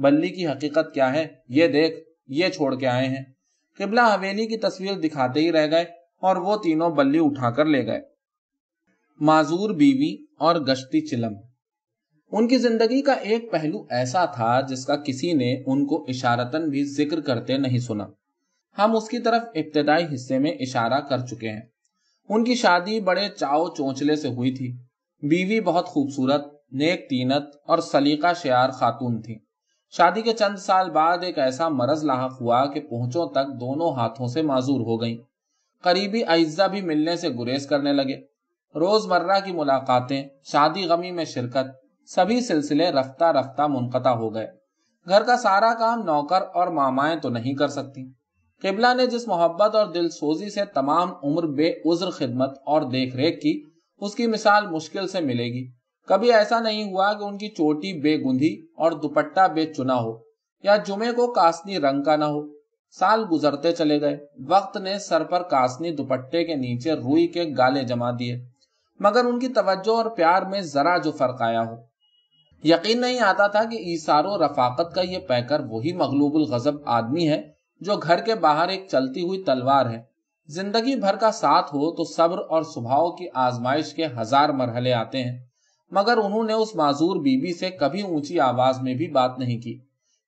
बल्ली की हकीकत क्या है ये देख ये छोड़ के आए हैं किबला हवेली की तस्वीर दिखाते ही रह गए और वो तीनों बल्ली उठाकर ले गए माजूर बीवी और गश्ती चिलम उनकी जिंदगी का एक पहलू ऐसा था जिसका किसी ने उनको इशारतन भी जिक्र करते नहीं सुना हम उसकी तरफ इब्तदाई हिस्से में इशारा कर चुके हैं उनकी शादी बड़े चाव चोंचले से हुई थी बीवी बहुत खूबसूरत नेक तीनत और सलीका शार खातून थी शादी के चंद साल बाद एक ऐसा मरज लाक हुआ कि पहुंचों तक दोनों हाथों से माजूर हो गई करीबी अज्जा भी मिलने से गुरेज करने लगे रोजमर्रा की मुलाकातें शादी गमी में शिरकत सभी सिलसिले रफ्ता रफ्ता मुनकता हो गए घर का सारा काम नौकर और मामाएं तो नहीं कर सकती किबला ने जिस मोहब्बत और दिलसोजी से तमाम उम्र बेउज्र खिदमत और देख रेख की उसकी मिसाल मुश्किल से मिलेगी कभी ऐसा नहीं हुआ कि उनकी चोटी बेगुंधी और दुपट्टा बेचुना हो या जुमे को कासनी रंग का ना हो साल गुजरते चले गए वक्त ने सर पर कासनी दुपट्टे के नीचे रुई के गाले जमा दिए मगर उनकी तवज्जो और प्यार में जरा जो फर्क आया हो यकीन नहीं आता था कि ईसारो रफाकत का यह पैकर वही मगलूबुल गजब आदमी है जो घर के बाहर एक चलती हुई तलवार है जिंदगी भर का साथ हो तो सब्र और स्वभाव की आजमाइश के हजार मरहले आते हैं मगर उन्होंने उस माजूर बीबी से कभी ऊंची आवाज में भी बात नहीं की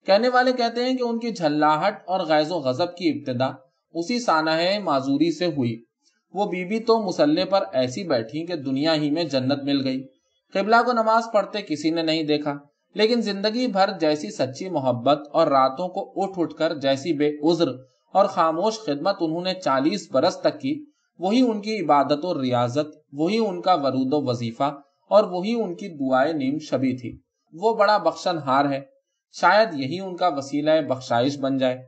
कहने वाले कहते हैं कि उनकी झल्लाहट और गैजो गज़ब की इब्तदा उसी सानाह माजूरी से हुई वो बीबी तो मुसल्ले पर ऐसी बैठी कि दुनिया ही में जन्नत मिल गई किबला को नमाज पढ़ते किसी ने नहीं देखा लेकिन जिंदगी भर जैसी सच्ची मोहब्बत और रातों को उठ उठ कर जैसी बेउज्र और खामोश खिदमत उन्होंने चालीस बरस तक की वही उनकी इबादत और रियाजत वही उनका वरूद वजीफा और वही उनकी दुआएं नीम शबी थी वो बड़ा बख्शन हार है शायद यही उनका वसीला बख्शाइश बन जाए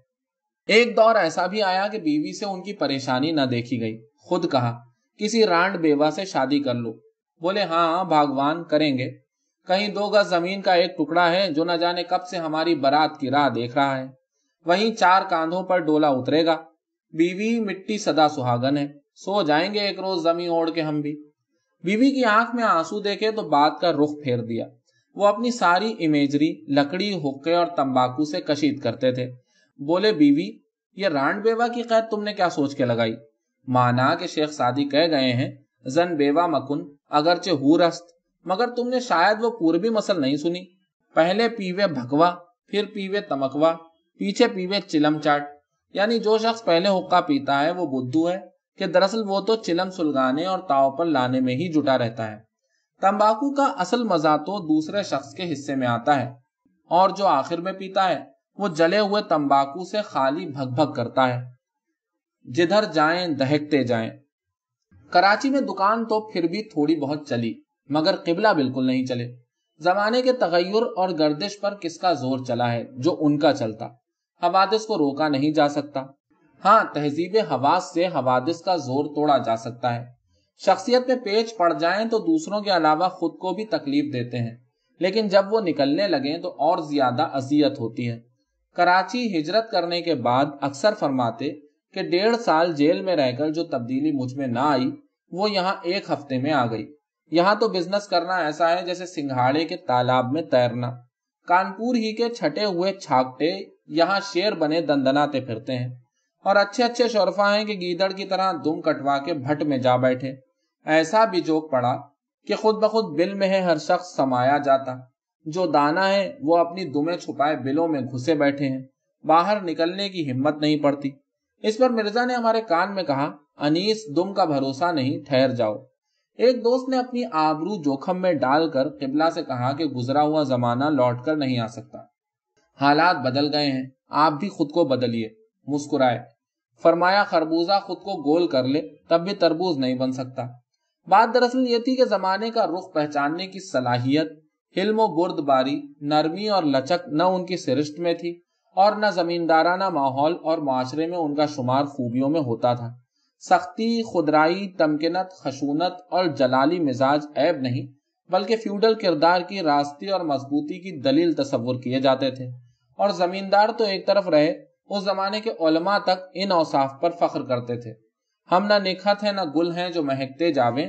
एक दौर ऐसा भी आया कि बीवी से उनकी परेशानी न देखी गई खुद कहा किसी रांड बेवा से शादी कर लो बोले हाँ भगवान करेंगे कहीं दो गज जमीन का एक टुकड़ा है जो न जाने कब से हमारी बरात की राह देख रहा है वहीं चार कांधों पर डोला उतरेगा बीवी मिट्टी सदा सुहागन है सो जाएंगे एक रोज जमी ओढ़ के हम भी बीवी की आंख में आंसू देखे तो बात का रुख फेर दिया वो अपनी सारी इमेजरी लकड़ी हुक्के और तंबाकू से कशीद करते थे बोले बीवी ये रांड बेवा की कैद तुमने क्या सोच के लगाई माना के शेख सादी कह गए हैं जन बेवा मकुन अगरचे हूरस्त मगर तुमने शायद वो पूर्वी मसल नहीं सुनी पहले पीवे भकवा फिर पीवे तमकवा पीछे पीवे चिलम चाट यानी जो शख्स पहले हुक्का पीता है वो बुद्धू है कि दरअसल वो तो चिलम सुलगाने और ताव पर लाने में ही जुटा रहता है तंबाकू का असल मजा तो दूसरे शख्स के हिस्से में आता है और जो आखिर में पीता है वो जले हुए तंबाकू से खाली भग भग करता है जिधर जाएं दहकते जाएं कराची में दुकान तो फिर भी थोड़ी बहुत चली मगर किबला बिल्कुल नहीं चले जमाने के तगैर और गर्दिश पर किसका जोर चला है जो उनका चलता हवादिस को रोका नहीं जा सकता हाँ तहजीब हवास से हवादिस का जोर तोड़ा जा सकता है शख्सियत में पेच पड़ जाएं तो दूसरों के अलावा खुद को भी तकलीफ देते हैं लेकिन जब वो निकलने लगें तो और ज्यादा अजियत होती है कराची हिजरत करने के बाद अक्सर फरमाते कि डेढ़ साल जेल में रहकर जो तब्दीली मुझ में ना आई वो यहाँ एक हफ्ते में आ गई यहाँ तो बिजनेस करना ऐसा है जैसे सिंघाड़े के तालाब में तैरना कानपुर ही के छटे हुए छाकटे यहाँ शेर बने दंदनाते फिरते हैं और अच्छे अच्छे शोरफा हैं कि गीदड़ की तरह दुम कटवा के भट में जा बैठे ऐसा भी जोक पड़ा कि खुद ब खुद बिल में है हर शख्स समाया जाता जो दाना है वो अपनी दुमे छुपाए बिलों में घुसे बैठे हैं बाहर निकलने की हिम्मत नहीं पड़ती इस पर मिर्जा ने हमारे कान में कहा अनीस दुम का भरोसा नहीं ठहर जाओ एक दोस्त ने अपनी आबरू जोखम में डालकर किबला से कहा कि गुजरा हुआ जमाना लौट कर नहीं आ सकता हालात बदल गए हैं आप भी खुद को बदलिए मुस्कुराए फरमाया खरबूजा खुद को गोल कर ले तब भी तरबूज नहीं बन सकता बात दरअसल ये थी कि जमाने का रुख पहचानने की सलाहियत हिल्म बुर्दबारी नरमी और लचक न उनकी सिरष्ट में थी और न जमींदाराना माहौल और माशरे में उनका शुमार खूबियों में होता था सख्ती खुदराई तमकिनत खशूनत और जलाली मिजाज ऐब नहीं बल्कि फ्यूडल किरदार की रास्ती और मजबूती की दलील तस्वुर किए जाते थे और जमींदार तो एक तरफ रहे उस जमाने के तक इन औसाफ पर फख्र करते थे हम ना निखत है ना गुल है जो महकते जावे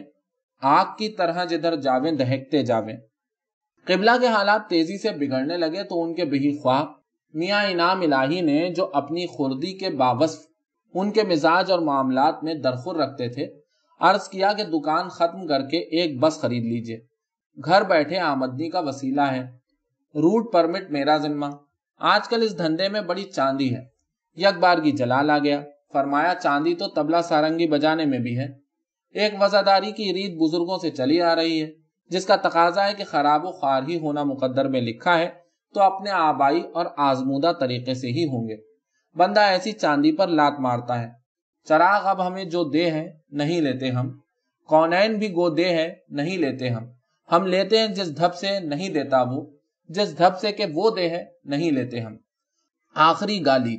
आग की तरह जिधर जावे दहकते जावें किबला के हालात तेजी से बिगड़ने लगे तो उनके बही ख्वाब मियाँ इनाम इलाही ने जो अपनी खुर्दी के बावस्फ उनके मिजाज और मामला में दरखुर रखते थे अर्ज किया कि दुकान खत्म करके एक बस खरीद लीजिए घर बैठे आमदनी का वसीला है रूट परमिट मेरा जिम्मा आजकल इस धंधे में बड़ी चांदी है यकबार की जलाल आ गया फरमाया चांदी तो तबला सारंगी बजाने में भी है एक वजादारी की रीत बुजुर्गों से चली आ रही है जिसका तकाजा है कि खराब खार ही होना मुकद्दर में लिखा है तो अपने आबाई और आजमूदा तरीके से ही होंगे बंदा ऐसी चांदी पर लात मारता है चराग अब हमें जो दे है नहीं लेते हम कौनैन भी गो दे है नहीं लेते हम हम लेते हैं जिस धब से नहीं देता वो जिस धप से के वो दे है नहीं लेते हम आखिरी गाली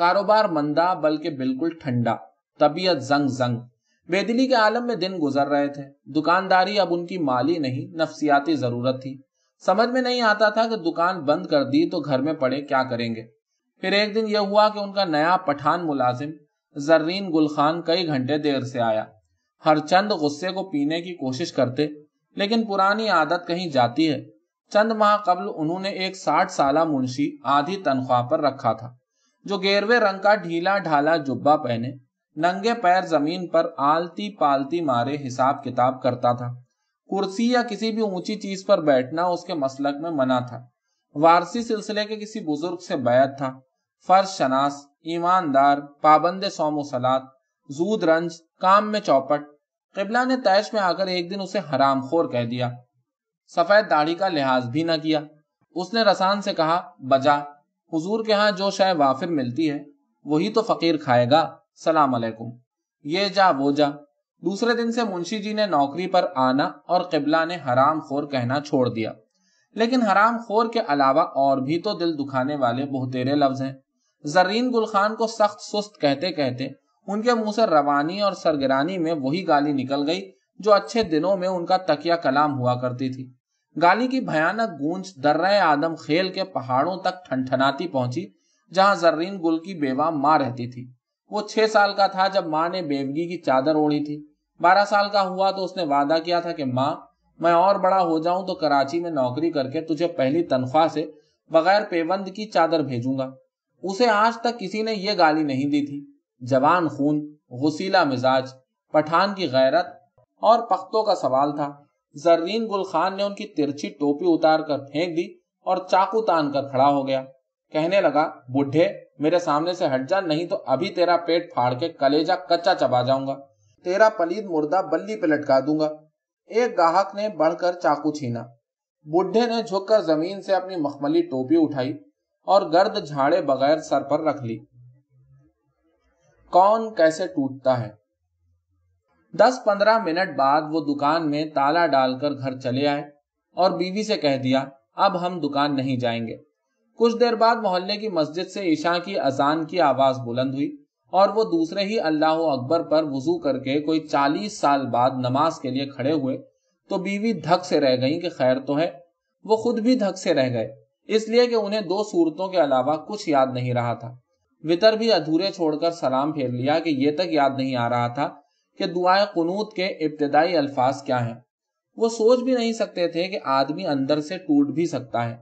कारोबार मंदा बल्कि बिल्कुल ठंडा तबीयत जंग जंग बेदली के आलम में दिन गुजर रहे थे दुकानदारी अब उनकी माली नहीं नफसियाती जरूरत थी समझ में नहीं आता था कि दुकान बंद कर दी तो घर में पड़े क्या करेंगे फिर एक दिन यह हुआ कि उनका नया पठान मुलाजिम जर्रीन खान कई घंटे देर से आया हर चंद गुस्से को पीने की कोशिश करते लेकिन पुरानी आदत कहीं जाती है चंद माह कबल उन्होंने एक साठ साल मुंशी आधी तनख्वाह पर रखा था जो गेरवे रंग का ढीला ढाला जुब्बा पहने नंगे पैर जमीन पर आलती पालती मारे हिसाब किताब करता था कुर्सी या किसी भी ऊंची चीज पर बैठना उसके मसलक में मना था वारसी सिलसिले के किसी बुजुर्ग से बैत था फर्श शनास ईमानदार पाबंद सोम सलात जूद रंज काम में चौपट किबला ने तैश में आकर एक दिन उसे हराम खोर कह दिया सफेद दाढ़ी का लिहाज भी न किया उसने रसान से कहा बजा हुजूर के यहाँ जो शय वाफिर मिलती है वही तो फकीर खाएगा सलाम अलैकुम ये जा वो जा दूसरे दिन से मुंशी जी ने नौकरी पर आना और किबला ने हराम खोर कहना छोड़ दिया लेकिन हराम खोर के अलावा और भी तो दिल दुखाने वाले बहुतेरे लफ्ज हैं जर्रीन गुल खान को सख्त सुस्त कहते कहते उनके मुंह से रवानी और सरगरानी में वही गाली निकल गई जो अच्छे दिनों में उनका तकिया कलाम हुआ करती थी गाली की भयानक गूंज दर्रे आदम खेल के पहाड़ों तक ठनठनाती पहुंची जहां जर्रीन गुल की बेवा माँ रहती थी वो छह साल का था जब माँ ने बेवगी की चादर ओढ़ी थी बारह साल का हुआ तो उसने वादा किया था कि माँ मैं और बड़ा हो जाऊं तो कराची में नौकरी करके तुझे पहली तनख्वाह से बगैर पेबंद की चादर भेजूंगा उसे आज तक किसी ने यह गाली नहीं दी थी जवान खून गुसीला मिजाज पठान की गैरत और पख्तों का सवाल था जर्रीन गुल खान ने उनकी तिरछी टोपी उतार कर फेंक दी और चाकू तान कर खड़ा हो गया कहने लगा बुढ़े मेरे सामने से हट जा नहीं तो अभी तेरा पेट फाड़ के कलेजा कच्चा चबा जाऊंगा तेरा पलीद मुर्दा बल्ली पे लटका दूंगा एक गाहक ने बढ़कर चाकू छीना बुढ़े ने झुककर जमीन से अपनी मखमली टोपी उठाई और गर्द झाड़े बगैर सर पर रख ली कौन कैसे टूटता है दस पंद्रह मिनट बाद वो दुकान में ताला डालकर घर चले आए और बीवी से कह दिया अब हम दुकान नहीं जाएंगे कुछ देर बाद मोहल्ले की मस्जिद से ईशा की अजान की आवाज बुलंद हुई और वो दूसरे ही अल्लाह अकबर पर वजू करके कोई चालीस साल बाद नमाज के लिए खड़े हुए तो बीवी धक से रह गई कि खैर तो है वो खुद भी धक से रह गए इसलिए कि उन्हें दो सूरतों के अलावा कुछ याद नहीं रहा था वितर भी अधूरे छोड़कर सलाम फेर लिया कि ये तक याद नहीं आ रहा था कि दुआए कनूत के इब्तदाई अल्फाज क्या हैं वो सोच भी नहीं सकते थे कि आदमी अंदर से टूट भी सकता है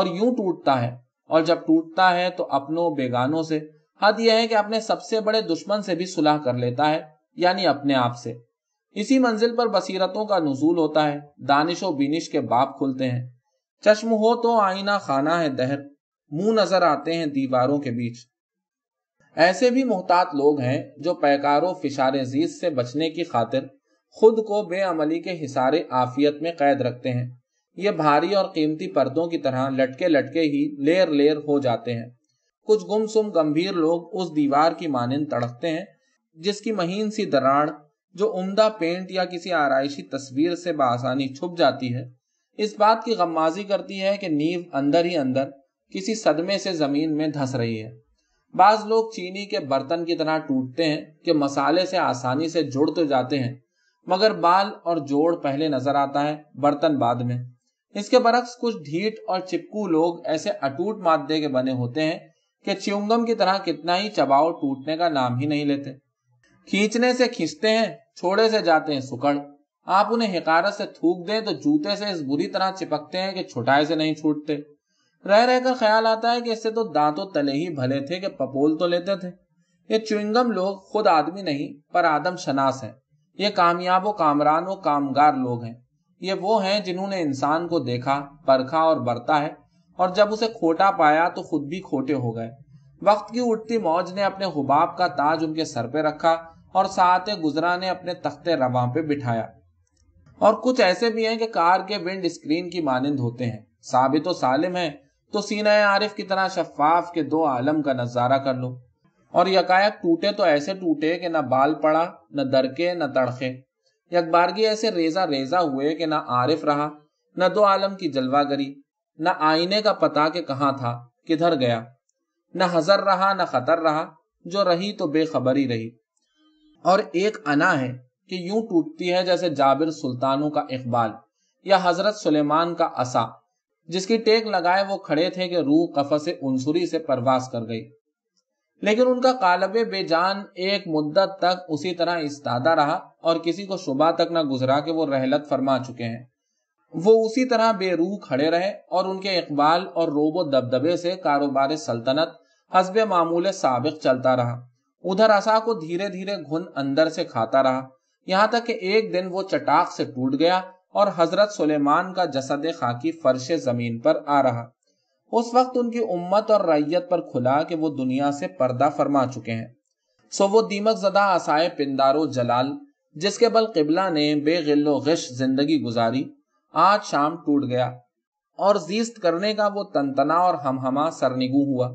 और यूं टूटता है और जब टूटता है तो अपनों बेगानों से हद यह है कि अपने सबसे बड़े दुश्मन से भी सुलह कर लेता है यानी अपने आप से इसी मंजिल पर बसीरतों का नजूल होता है दानिश व बिनिश के बाप खुलते हैं चश्म हो तो आईना खाना है दहर मुंह नजर आते हैं दीवारों के बीच ऐसे भी मोहतात लोग हैं जो पैकारो फिशार जीत से बचने की खातिर खुद को बेअमली के हिसारे आफियत में कैद रखते हैं ये भारी और कीमती पर्दों की तरह लटके लटके ही लेर लेर हो जाते हैं कुछ गुमसुम गंभीर लोग उस दीवार की मानंद तड़कते हैं जिसकी महीन सी दराड़ जो उम्दा पेंट या किसी आरइशी तस्वीर से बासानी छुप जाती है इस बात की गम्माजी करती है कि नींव अंदर ही अंदर किसी सदमे से जमीन में धस रही है बाज लोग चीनी के बर्तन की तरह टूटते हैं कि मसाले से आसानी से जुड़ते तो जाते हैं मगर बाल और जोड़ पहले नजर आता है बर्तन बाद में इसके बरक्स कुछ ढीठ और चिपकू लोग ऐसे अटूट मादे के बने होते हैं कि च्यूंगम की तरह कितना ही चबाव टूटने का नाम ही नहीं लेते खींचने से खींचते हैं छोड़े से जाते हैं सुकड़ आप उन्हें हिकारत से थूक दें तो जूते से इस बुरी तरह चिपकते हैं कि छुटाए से नहीं छूटते रह रहकर ख्याल आता है कि इससे तो दांतों तले ही भले थे कि पपोल तो लेते थे ये चुंगम लोग खुद आदमी नहीं पर आदम शनास है ये कामयाब व कामरान व कामगार लोग हैं ये वो हैं जिन्होंने इंसान को देखा परखा और बरता है और जब उसे खोटा पाया तो खुद भी खोटे हो गए वक्त की उठती मौज ने अपने हुबाब का ताज उनके सर पे रखा और साथ गुजरा ने अपने तख्ते रवा पे बिठाया और कुछ ऐसे भी हैं कि कार के विंड स्क्रीन की मानिंद होते हैं साबित सालिम है तो सीना आरिफ की तरह शफाफ के दो आलम का नजारा कर लो और यकायक टूटे तो ऐसे टूटे कि ना बाल पड़ा न दरके न तड़के यकबारगी ऐसे रेजा रेजा हुए कि ना आरिफ रहा न दो आलम की जलवा गरी न आईने का पता कि कहाँ था किधर गया न हजर रहा न खतर रहा जो रही तो बेखबरी रही और एक अना है कि यूं टूटती है जैसे जाबिर सुल्तानों का इकबाल या हजरत सुलेमान का असा जिसकी टेक लगाए वो खड़े थे कि रूह कफस उनसुरी से परवास कर गई लेकिन उनका कालबे बेजान एक मुद्दत तक उसी तरह इस्तादा रहा और किसी को सुबह तक न गुजरा के वो रहलत फरमा चुके हैं वो उसी तरह बेरूह खड़े रहे और उनके इकबाल और रोबो दबदबे से कारोबार सल्तनत हसब मामूल सबक चलता रहा उधर असा को धीरे धीरे घुन अंदर से खाता रहा यहाँ तक कि एक दिन वो चटाक से टूट गया और हजरत सुलेमान का जसद खाकी फर्श जमीन पर आ रहा उस वक्त उनकी उम्मत और रैयत पर खुला कि वो दुनिया से पर्दा फरमा चुके हैं सो वो दीमक जदा आसाए पिंदारो जलाल जिसके बल किबला ने बेगिल्लो गिश जिंदगी गुजारी आज शाम टूट गया और जीस्त करने का वो तनतना और हमहमा सरनिगू हुआ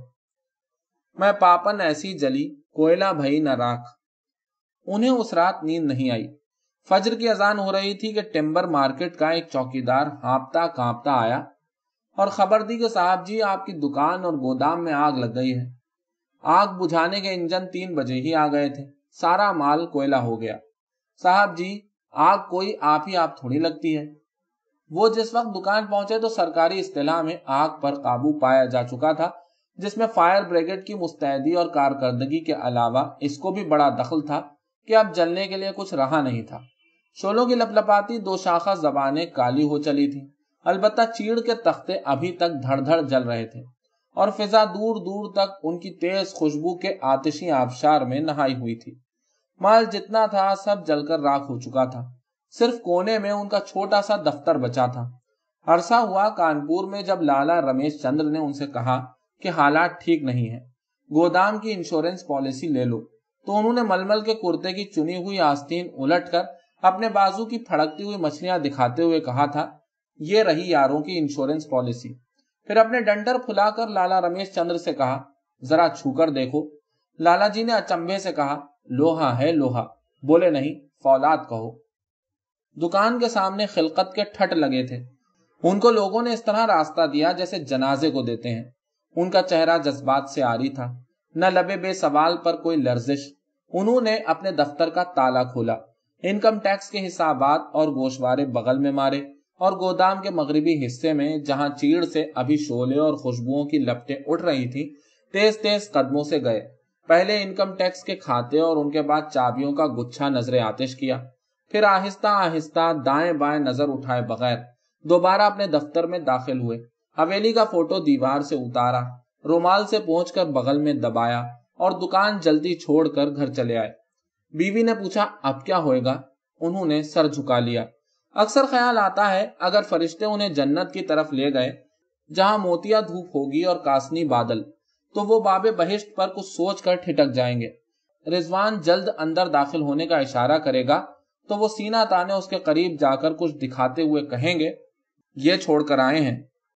मैं पापन ऐसी जली कोयला भई न राख उन्हें उस रात नींद नहीं आई फजर की अजान हो रही थी कि टिम्बर मार्केट का एक चौकीदार हाँपता कांपता आया और खबर दी कि साहब जी आपकी दुकान और गोदाम में आग लग गई है आग बुझाने के इंजन तीन बजे ही आ गए थे सारा माल कोयला हो गया साहब जी आग कोई आप ही आप थोड़ी लगती है वो जिस वक्त दुकान पहुंचे तो सरकारी इस्तेलाह में आग पर काबू पाया जा चुका था जिसमें फायर ब्रिगेड की मुस्तैदी और कारकर्दगी के अलावा इसको भी बड़ा दखल था कि अब जलने के लिए कुछ रहा नहीं था शोलों की लपलपाती दो शाखा जबानें काली हो चली थी अलबत्ता चीड़ के तख्ते अभी तक धड़धड़ जल रहे थे और फिजा दूर दूर तक उनकी तेज खुशबू के आतिशी आबशार में नहाई हुई थी माल जितना था सब जलकर राख हो चुका था सिर्फ कोने में उनका छोटा सा दफ्तर बचा था हरसा हुआ कानपुर में जब लाला रमेश चंद्र ने उनसे कहा कि हालात ठीक नहीं है गोदाम की इंश्योरेंस पॉलिसी ले लो तो उन्होंने मलमल के कुर्ते की चुनी हुई आस्तीन उलट कर अपने बाजू की फड़कती हुई मछलियां दिखाते हुए कहा था ये रही यारों की इंश्योरेंस पॉलिसी फिर अपने डंडर फुलाकर लाला रमेश चंद्र से कहा जरा छूकर देखो लाला जी ने अचंभे से कहा लोहा है लोहा बोले नहीं फौलाद कहो दुकान के सामने खिलकत के ठट लगे थे उनको लोगों ने इस तरह रास्ता दिया जैसे जनाजे को देते हैं उनका चेहरा जज्बात से आरी था न लबे बेसवाल पर कोई लर्जिश उन्होंने अपने दफ्तर का ताला खोला इनकम टैक्स के हिसाब और गोशवारे बगल में मारे और गोदाम के मगरबी हिस्से में जहां चीड़ से अभी शोले और खुशबुओं की लपटें उठ रही थी तेज तेज कदमों से गए पहले इनकम टैक्स के खाते और उनके बाद चाबियों का गुच्छा नजर आतिश किया फिर आहिस्ता आहिस्ता दाएं बाएं नजर उठाए बगैर दोबारा अपने दफ्तर में दाखिल हुए हवेली का फोटो दीवार से उतारा रुमाल से पहुंचकर बगल में दबाया और दुकान जल्दी छोड़कर घर चले आए बीवी ने पूछा अब क्या होएगा उन्होंने सर झुका लिया अक्सर ख्याल आता है अगर फरिश्ते उन्हें जन्नत की तरफ ले गए जहां मोतिया धूप होगी और कासनी बादल तो वो बाबे बहिश्त पर कुछ सोच कर ठिटक जाएंगे रिजवान जल्द अंदर दाखिल होने का इशारा करेगा तो वो सीना ताने उसके करीब जाकर कुछ दिखाते हुए कहेंगे ये छोड़कर आए हैं